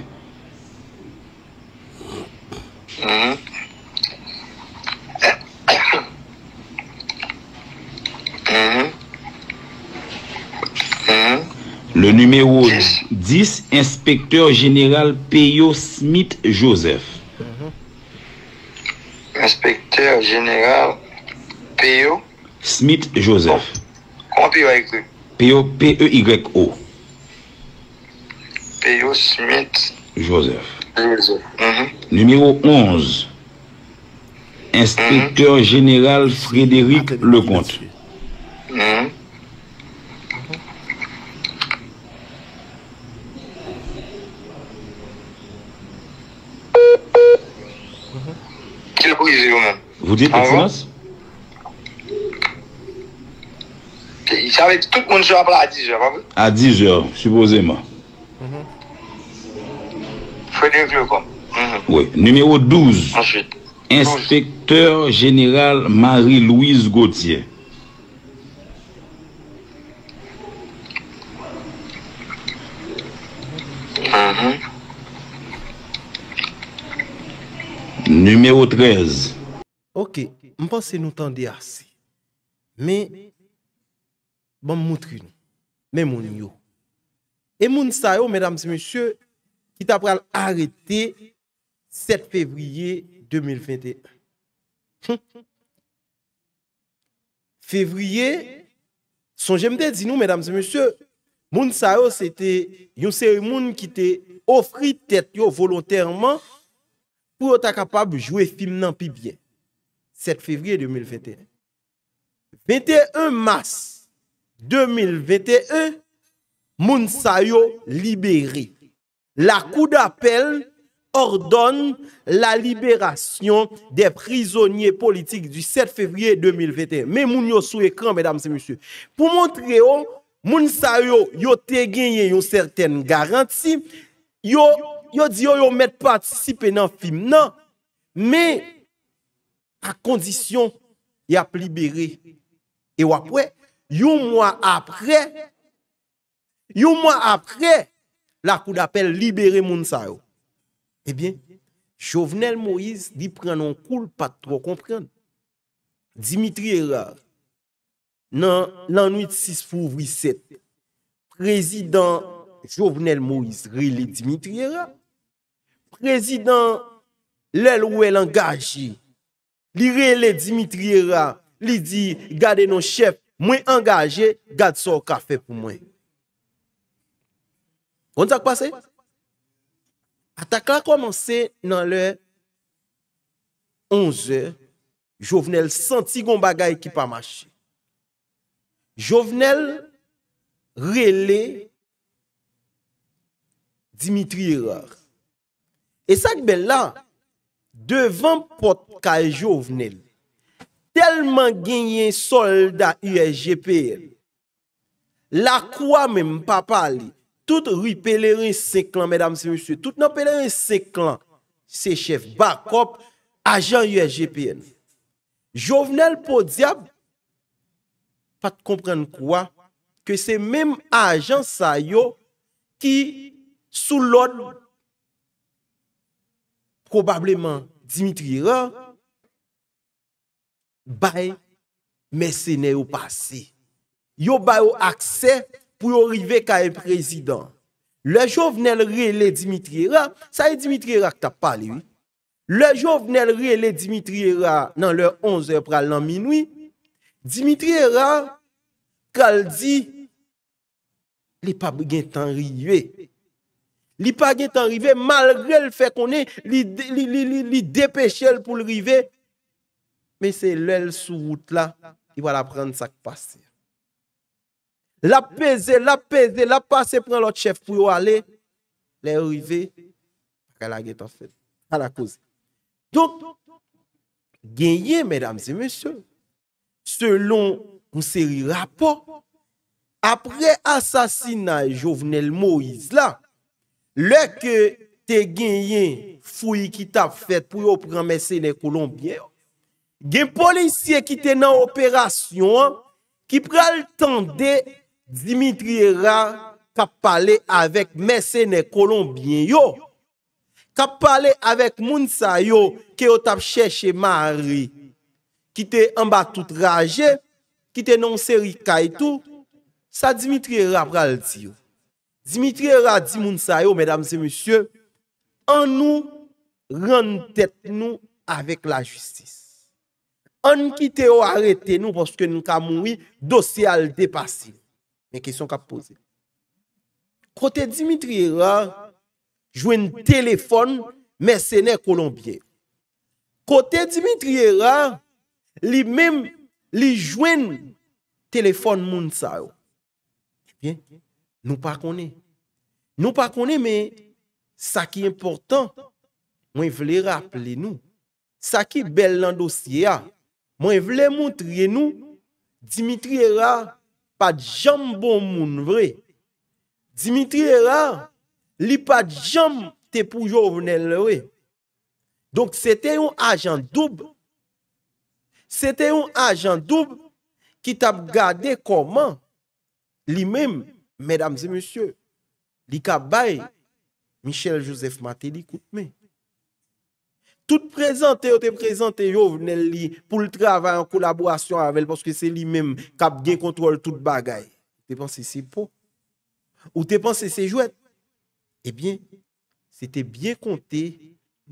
Le numéro 10, inspecteur général Peyo Smith Joseph. Mmh. Inspecteur général Peyo Smith Joseph. Comment tu p o P-E-Y-O. Smith. Joseph. Mhm. Numéro 11. Inspecteur mhm. général Frédéric Lecomte. Mm -hmm. Vous dites, France A 10 yo, suposèman. Fèdè yon klo kom. Ouè, nèmèro 12. Inspectèr jenéral Marie-Louise Gauthier. Mm-hmm. Nèmèro 13. Ok, m'pense nou tan di asè. Mè... bon montrer mais mon yo et mon sa mesdames et messieurs qui t'a arrêté 7 février 2021 février son j'aime dit nous mesdames et messieurs moun sa c'était une série moun qui t'a offri tête volontairement pour être capable de jouer film nan pi bien 7 février 2021 21 mars 2021, Mounsayo libéré. La Cour d'appel ordonne la libération des prisonniers politiques du 7 février 2021. Mais Mounsayo sous écran, mesdames et messieurs. Pour montrer, Mounsayo, yo te gagné une certaine garantie. Yo, yo dit yo, yo participer dans film. Non. Mais, à condition, y a libéré. Et après, Yon mwa apre, yon mwa apre, la kou da apel libere moun sa yo. Ebyen, Chauvenel Moïse li pren non koul pat tro kompren. Dimitri Rav, nan l'an 8-6-8-7, prezident Chauvenel Moïse li rele Dimitri Rav. Prezident lèl ouèl an gaji, li rele Dimitri Rav, li di gade non chef Mwen angaje, gade sa o kafe pou mwen. Kon sa kwa se? Ata kwa la kwa manse nan le 11, Jovenel senti goun bagay ki pa machi. Jovenel rele Dimitri Rar. E sa kwen la, devan pot ka e Jovenel, telman genyen soldat USGPN. La kwa men mpa pali, tout ripeleren seklan, mèdam se msè, tout napeleren seklan, sechef bakop, ajan USGPN. Jovenel po diab, pat kompren kwa, ke se menm ajan sa yo, ki sou lon probableman Dimitri Rant, Bay, mè sè nè ou pasè. Yo bay ou akse pou yo rive ka e prezident. Le jov nen re le Dimitriera, sa e Dimitriera ki ta pali ou. Le jov nen re le Dimitriera nan lè 11è pral nan minoui, Dimitriera kal di, li pa gen tan rive. Li pa gen tan rive malre l fè konè li depèche l pou l rive. mais c'est l'aile sous route là, qui va la prendre ça qui passe. La peser, la peser, la passer, prend l'autre chef pour aller, les arriver, la en fait, à la cause. Donc, gagner, mesdames et messieurs, selon une série rapport, rapports, après de Jovenel Moïse là, le que as gagné fouille qui t'a fait pour prendre sénés Colombiens, Gen polisye ki te nan operasyon, ki pral tende Dimitri Ra kap pale avèk mèsenè kolombien yo. Kap pale avèk moun sa yo ki yo tap chèche ma a ri. Ki te amba tout raje, ki te nan seri kaitou, sa Dimitri Ra pral di yo. Dimitri Ra di moun sa yo, mèdam se monsye, an nou rante tèt nou avèk la jistis. An ki te ou arete nou poske nou ka moui dosye al depasi. Men kesyon kap pose. Kote Dimitri Rar, jwen telefon mersene Kolombie. Kote Dimitri Rar, li jwen telefon moun sa ou. Nou pa kone. Nou pa kone men sa ki important. Mwen vle rappele nou. Sa ki bel nan dosye a. Mwen vle moutriye nou Dimitri Rara pat jam bon moun vre. Dimitri Rara li pat jam te poujou vnen lre. Donk se te yon ajan dub. Se te yon ajan dub ki tap gade koman. Li mem, medam ze monsye, li ka bay Michel Joseph Maté li koutmey. tout prezante ou te prezante jovenel li pou l'trava en kolaborasyon avèl porske se li mèm kap gen kontrol tout bagay. Te panse se pou? Ou te panse se jwè? Ebyen, se te byen kon te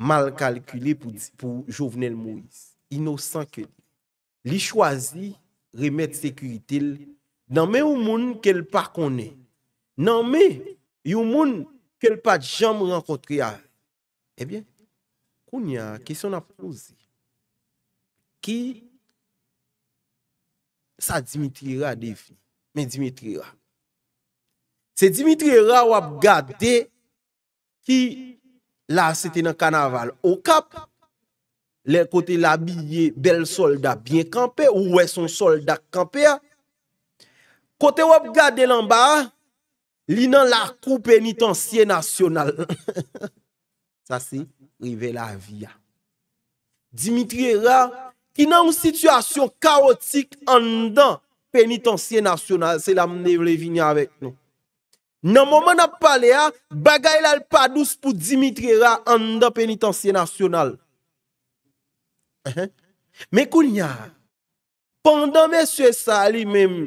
mal kalkule pou jovenel Moïse. Inosan ke li. Li chwazi remèd sekuritil nan mè ou moun kel pa konè. Nan mè, yon moun kel pa djan mwen ankot kè a. Ebyen, Ou nya, kesyon ap nou zi, ki sa Dimitri Ra devin, men Dimitri Ra. Se Dimitri Ra wap gade ki la sete nan kanaval ou kap, le kote la bilye bel solda bin kampe ou wè son solda kampe a, kote wap gade lan ba, li nan la koupe nit ansye nasyonal. Sa si. Rive la vi a. Dimitri Ra, ki nan mou situasyon kaotik an dan penitansye nasyonal, se la moun devle vini a vek nou. Nan mouman ap pale a, bagay la lpadous pou Dimitri Ra an dan penitansye nasyonal. Me koun ya, pandan mè sè sa li mèm,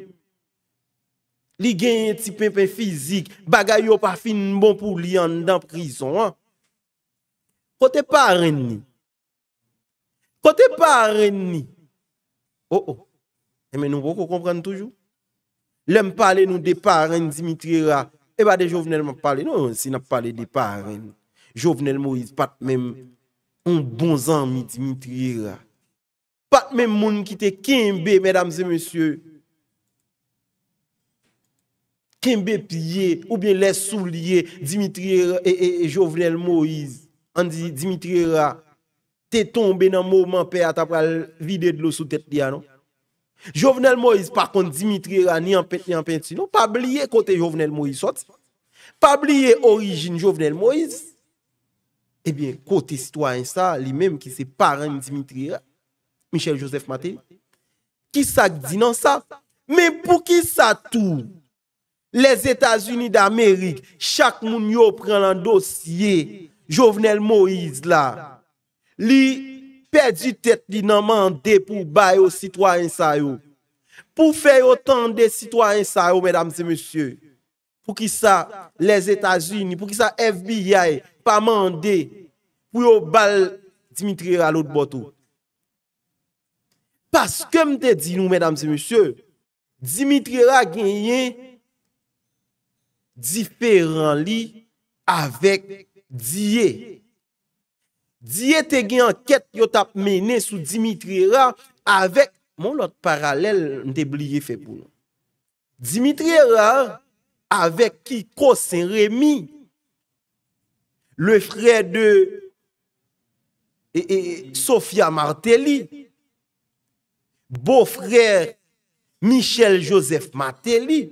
li genye ti pepe fizik, bagay yo pa fin bon pou li an dan prizon an. Côté parent Côté ni. Oh oh. Et eh, mais nous beaucoup comprendre toujours. L'aime parler nous des parents Dimitri Ra. Et eh pas ben, des Jovenel m'a parlé. Non, si n'a parlé des parents. Jovenel Moïse, pas même un bon ami Dimitri Pas même moun qui te kimbe mesdames et messieurs. Kimbe pied ou bien les souliers Dimitri et, et, et Jovenel Moïse dit Dimitri Ra, t'es tombé dans le moment, père, t'as pas vidé de l'eau sous tête, non? Jovenel Moïse, par contre, Dimitri Ra, ni en peint ni en peinture. Non, pas oublier côté Jovenel Moïse, Pas oublier origine Jovenel Moïse. Eh bien, côté citoyen, ça, lui-même qui c'est parent Dimitri Ra, Michel Joseph Maté, qui ça dit non ça? Mais pour qui ça tout? Les États-Unis d'Amérique, chaque moun yo prend un dossier Jovenel Moïse la, li, pe di tet li nan mande pou bay yo sitwa yon sayo. Pou fe yon tan de sitwa yon sayo, mèdam se mèsyo, pou ki sa les Etats-Unis, pou ki sa FBI, pa mande pou yo bal Dimitri Ra lout botou. Paske mte di nou, mèdam se mèsyo, Dimitri Ra genyen diferan li avèk Diye, diye te gen anket yot ap mene sou Dimitri Rar avèk, moun lot paralèl mte bliye fe pou. Dimitri Rar avèk ki Kosin Rémi, le frè de e, e, Sofia Martelly, bo frè Michel Joseph Martelly,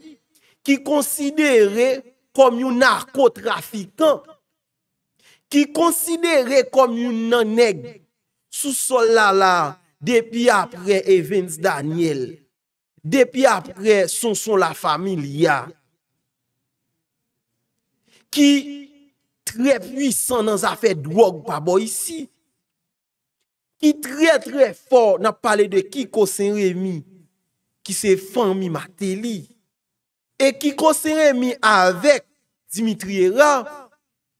ki konsidere kom yon narkotrafikan, ki konsidere kom yon nan neg sou sol la la depi apre Evans Daniel, depi apre Sonson la Familiya, ki tre pwisan nan zafet drog pa bo yisi, ki tre tre for nan pale de Kiko Sennemi ki se fan mi mate li, e Kiko Sennemi avek Dimitri Rav,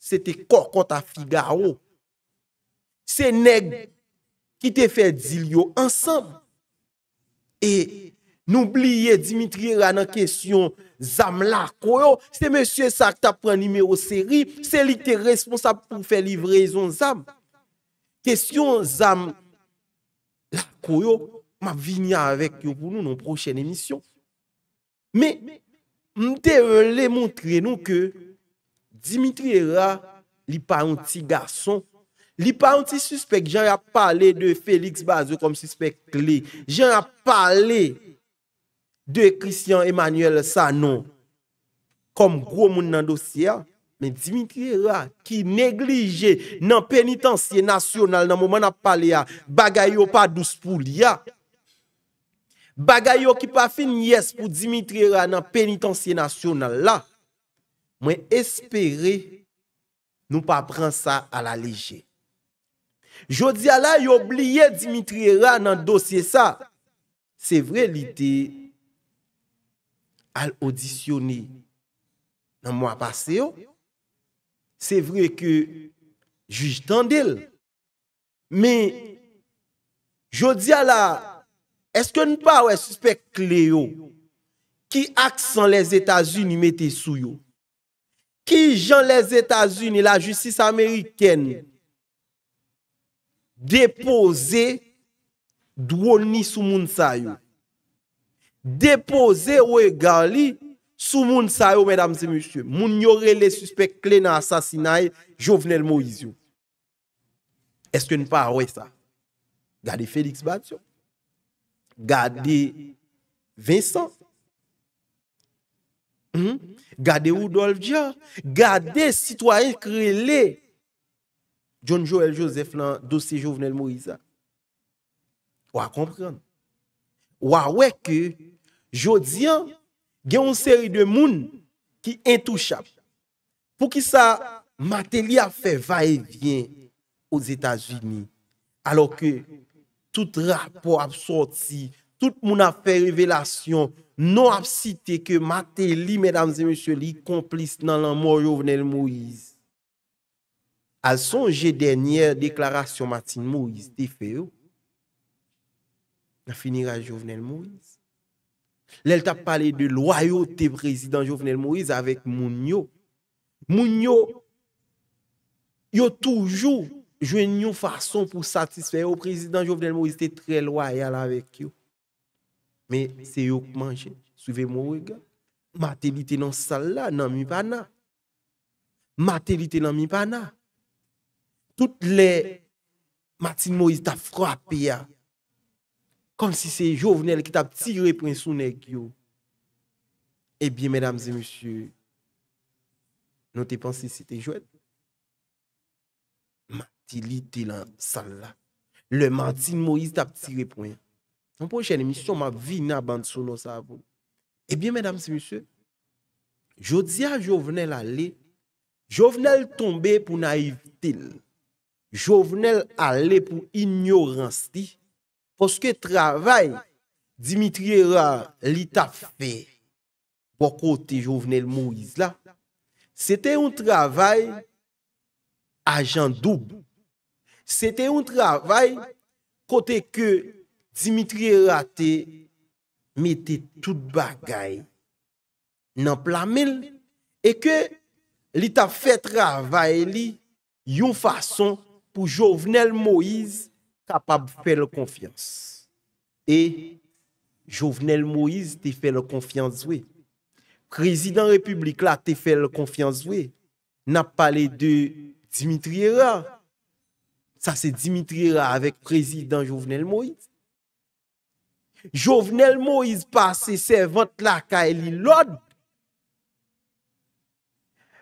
Se te kor konta figaro. Se neg ki te fe dzil yo ansan. E noubliye Dimitri Rana kesyon zam la koyo. Se monsye sa ki ta pren nime o seri se li te responsab pou fe livrezon zam. Kesyon zam la koyo ma viniya avek yon kou nou nan prochen emisyon. Me mte le montre nou ke Dimitri Ra li pa onti gason, li pa onti suspek, jen a pale de Felix Bazou kom suspek li, jen a pale de Christian Emmanuel Sanon kom gro moun nan dosya, men Dimitri Ra ki neglije nan penitansye nasyonal nan mouman ap pale ya bagay yo pa douz pou li ya, bagay yo ki pa fin yes pou Dimitri Ra nan penitansye nasyonal la, Mwen espere nou pa pran sa ala leje. Jodi ala yobliye Dimitri Ra nan dosye sa. Se vre li de al auditioni nan mwa pase yo. Se vre ke juj dan dil. Me jodi ala eske nou pa wè suspect kle yo. Ki aksan les Etasun ni mette sou yo. Ki jan les Etats-Unis, la justice amérikène, depose douni sou moun sayo. Depose ou e gali sou moun sayo, mèdames et monsieurs. Moun nyorè les suspects clés nan asasinaï, Jovenel Moizio. Eske nou pa, ouè sa? Gade Félix Batio? Gade Vincent? Gade Vincent? Hmm? Gade ou dolvja Gade si to a ekrele John Joel Joseph lan dosye jovenel Moisa Ou a komprende Ou a weke Jodian gen un seri de moun ki entouchap Pou ki sa materi a fe va e vyen Ou zeta zini Alo ke tout rapor a sorti Tout moun a fe revelasyon Nou ap site ke Maté li, mesdames et messieurs, li komplis nan lan mou Jovenel Moïse. Al sonje denye deklarasyon Maté Moïse, te fe yo, la finira Jovenel Moïse. Lèl ta pale de loyo te prezident Jovenel Moïse avek moun yo. Moun yo, yo toujou jwen yo fason pou satisfè yo prezident Jovenel Moïse te tre loyal avek yo. Me se yo kmanje, souve mou e gen, matilite nan sal la nan mi bana. Matilite nan mi bana. Tout le matilite nan sal la. Kon si se jovnel ki tap tirepren sounek yo. E eh biye, medamze, monsye, nou te pansi si te jwet. Matilite nan sal la. Le matilite nan sal la. Mwen pochen emisyon, ma vi na bant sou nou sa apou. Ebyen, eh mèdame si msye, jo diya jo venel ale, jo venel tombe pou na if til, jo venel ale pou ignorans ti, poske travay Dimitri Rar li tafpe po bon kote jo venel Mouiz la. Sete un travay a jan doub. Sete un travay kote ke Dimitri Ra te mette tout bagay nan plamil e ke li ta fet ravay li yon fason pou Jouvenel Moïse kapab fe l konfians. E Jouvenel Moïse te fe l konfians we. Prezident Republik la te fe l konfians we. Nan pale de Dimitri Ra. Sa se Dimitri Ra avek prezident Jouvenel Moïse. Jouvenel Moïse pa se servant la ka e li lod.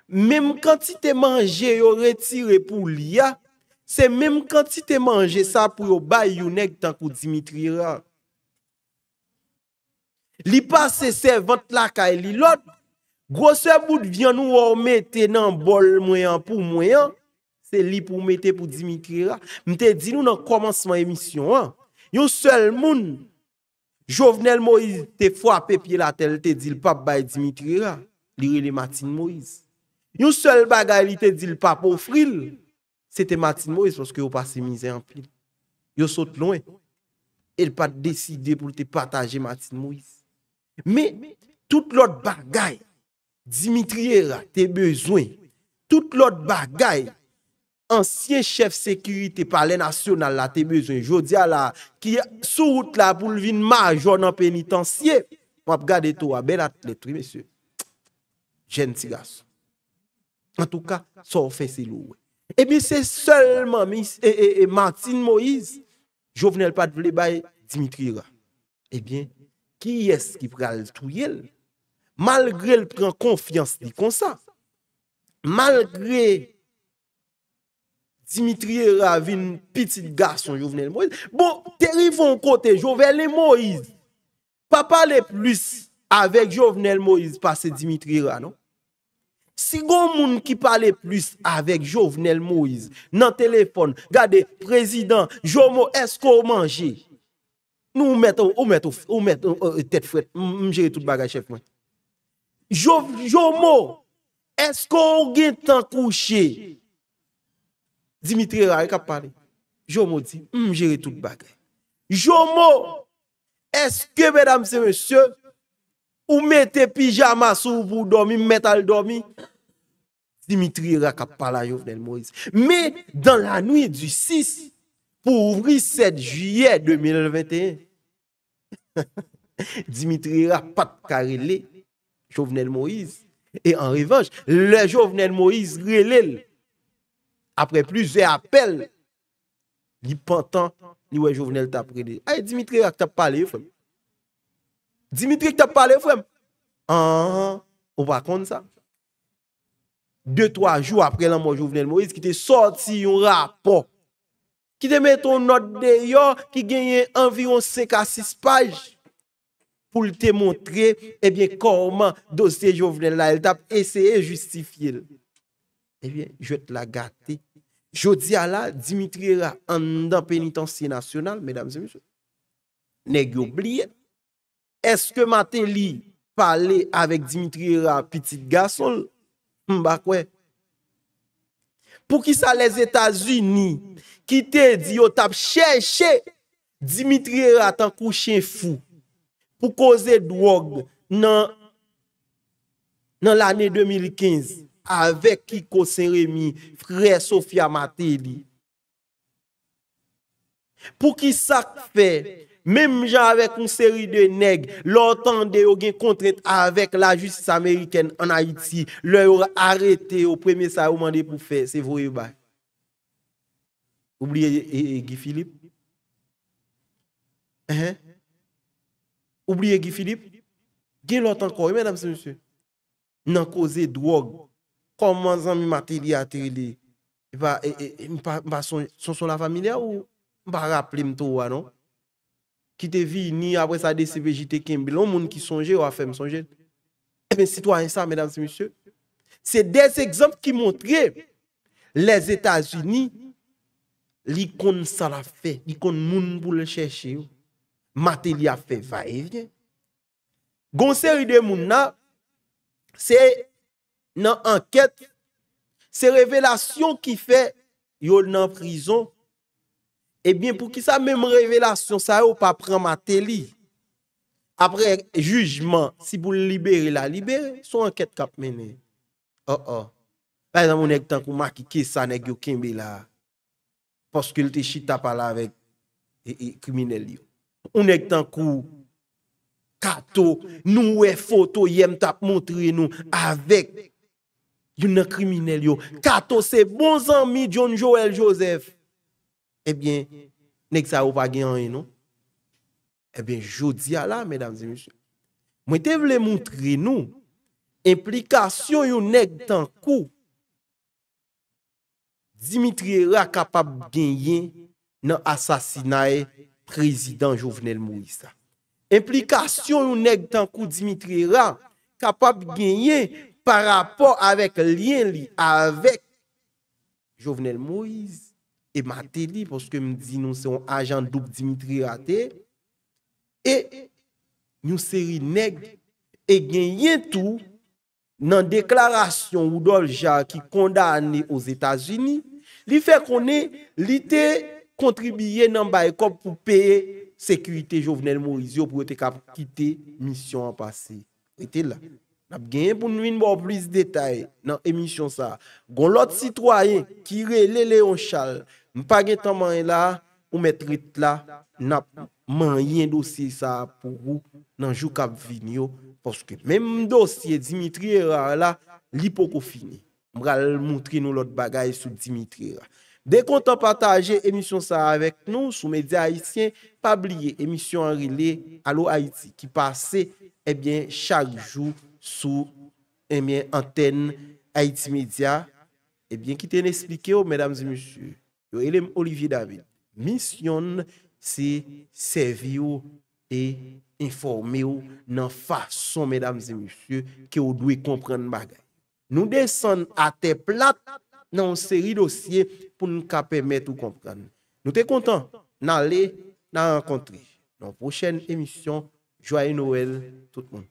Mem kanti te manje yo retire pou li ya. Se mem kanti te manje sa pou yo bay yon ek tankou Dimitri Ra. Li pa se servant la ka e li lod. Groswe bout vyan nou ou mette nan bol mwen an pou mwen an. Se li pou mette pou Dimitri Ra. Mte di nou nan komanseman emisyon an. Yo sel moun. Jouvenel Moïse te fwa pepye la tel te di l pap bay Dimitriera, li re le Matin Moïse. Yon sel bagay li te di l pap ou fril, se te Matin Moïse loske yo pasi mize en fil. Yo sote loin, el pa te deside pou te pataje Matin Moïse. Me, tout lot bagay, Dimitriera te bezwen, tout lot bagay, ansye chef sekurite pale nasyonal la te bezon, jo diya la, ki sou route la pou lvin ma, jounan penitansye, mwap gade to, a ah, benat letri, jen tigas. En touka, sou fese lou. E mi se solman, Martin Moïse, jo vnen lpad vle bay, Dimitri Ra. E eh bin, ki es ki pral touyel, malgre l pren konfians di konsa, malgre Dimitri Ravine, piti gason Jovenel Moïse. Bon, terifon kote, Jovenel Moïse, pa pale plus avek Jovenel Moïse pase Dimitri Ravine. Non? Si gomoun ki pale plus avek Jovenel Moïse, nan telefon, gade prezident, Jovo, esko ou manje? Nou ou met ou, ou met ou, ou met ou, ou tet fwet, mjere tout bagaj, chep mwen. Jovo, esko ou gen tan kouche? Dimitri Ra, a parlé. Jomo dit, hum, je gère tout bagay. Jomo, est-ce que, mesdames et messieurs, vous mettez pyjama sous vous dormir, métal dormir? Dimitri Ra a parlé Jovenel Moïse. Mais dans la nuit du 6 pour ouvrir 7 juillet 2021, Dimitri a pas Jovenel Moïse. Et en revanche, le Jovenel Moïse relève après plusieurs appels, il temps, il ouais Jovenel t'a prédé. Ay, Dimitri, tu as parlé, frère. Dimitri, tu as parlé, frère. Ah, on va compte ça. Deux, trois jours après la mort Jovenel Moïse, qui t'est sorti un rapport, qui te met une note de qui gagnait environ 5 à 6 pages pour te montrer, eh bien, comment dossier Jovenel là, il t'a essayé de justifier. Eh bien, je te la gâté Jodi a la, Dimitri Ra e an dan penitansi nasyonal, mèdames et mèdames, ne gyo bliye. Eske matin li pale avèk Dimitri Ra e piti gasol? Mbakwe. Pou ki sa les Etats-Unis, ki te di yo tap chè chè, Dimitri Ra e tan kouchen fou pou koze drog nan l'anè 2015. avec Kiko Saint-Rémy, frère Sofia Matéli. Pour qui ça fait même gens avec une série de nègres, l'entendez au gain contre avec la justice américaine en Haïti, leur arrêté au premier ça pour faire, c'est vous bas. Oubliez eh, eh, eh, Guy Philippe. Hein? Oubliez Guy Philippe. Gen l'entend encore, mesdames et messieurs. N'en causer drogue Koman zan mi materi a teri li? I ba sonj, son son la familia ou? I ba raple mto wa, non? Ki te vi ni, apwe sa de se vejite kembi, lon moun ki sonje ou a fe msonje? Ebe, eh sitwa yon sa, medam se misyo. Se dez ekzamp ki montre, les Etats-Unis, li kon sa la fe, li kon moun pou le chèche ou, materi a fe va e vye. Gon se yon de moun na, se, se, Nan anket, se revelasyon ki fe, yon nan prizon, ebyen eh pou ki sa mèm revelasyon, sa yo pa pran mateli. Apre, jujman, si pou libere la, libere, sou anket kap mène. Ho, oh, oh. ho. Par exemple, ou nek tan kou maki ki sa, nek yo kimbe la, poske lte chi tap ala vek e, e, krimine liyo. Ou nek tan kou kato, nou we foto, yem tap montre nou, yon nan kriminel yo, kato se bon zanmi John Joel Joseph, ebyen, eh nek sa ou bagen an yon, non? ebyen, eh jodi a la, mwen te vle moun tre nou, implikasyon yon nek tankou, Dimitri Ra kapab genyen, nan asasina e, prezident Jovenel Mouissa. Implikasyon yon nek tankou, Dimitri Ra, kapab genyen, pa rapor avèk liyen li avèk Jovenel Moïse e Maté li, poske m di nou se yon ajan double Dimitri Raté, e nou seri neg e genyen tou nan deklarasyon ou dolja ki kondane os Etats-Unis, li fe konen li te kontribuyen nan baykop pou peye sekwite Jovenel Moïse yo pou ete kap kite misyon an pase. Ete la. Nap genye pou nou in bo bliz detay nan emisyon sa. Gon lot sitwoyen ki re le le on chal. Mpa gen tanman la, ou met rit la, nap man yon dosye sa pou rou nan jou kap vini yo. Poske men m dosye Dimitri Rara la, li poko fini. Mpral moutri nou lot bagay sou Dimitri Rara. De kontan pataje emisyon sa avek nou sou media Haitien, pabliye emisyon re le alo Haiti ki pase ebyen eh chal jou. sou eme anten Haiti Media, ebyen eh ki ten esplike ou, mèdames et monsieurs, yo elem Olivier David, misyon se servi ou e informe ou nan fason, mèdames et monsieurs, ki ou dwey komprende magay. Nou desen ate plat nan seri dosye pou nou ka pèmète ou komprende. Nou te kontan nan le nan ankontri. Nan prochen emisyon, joye nouel tout moun.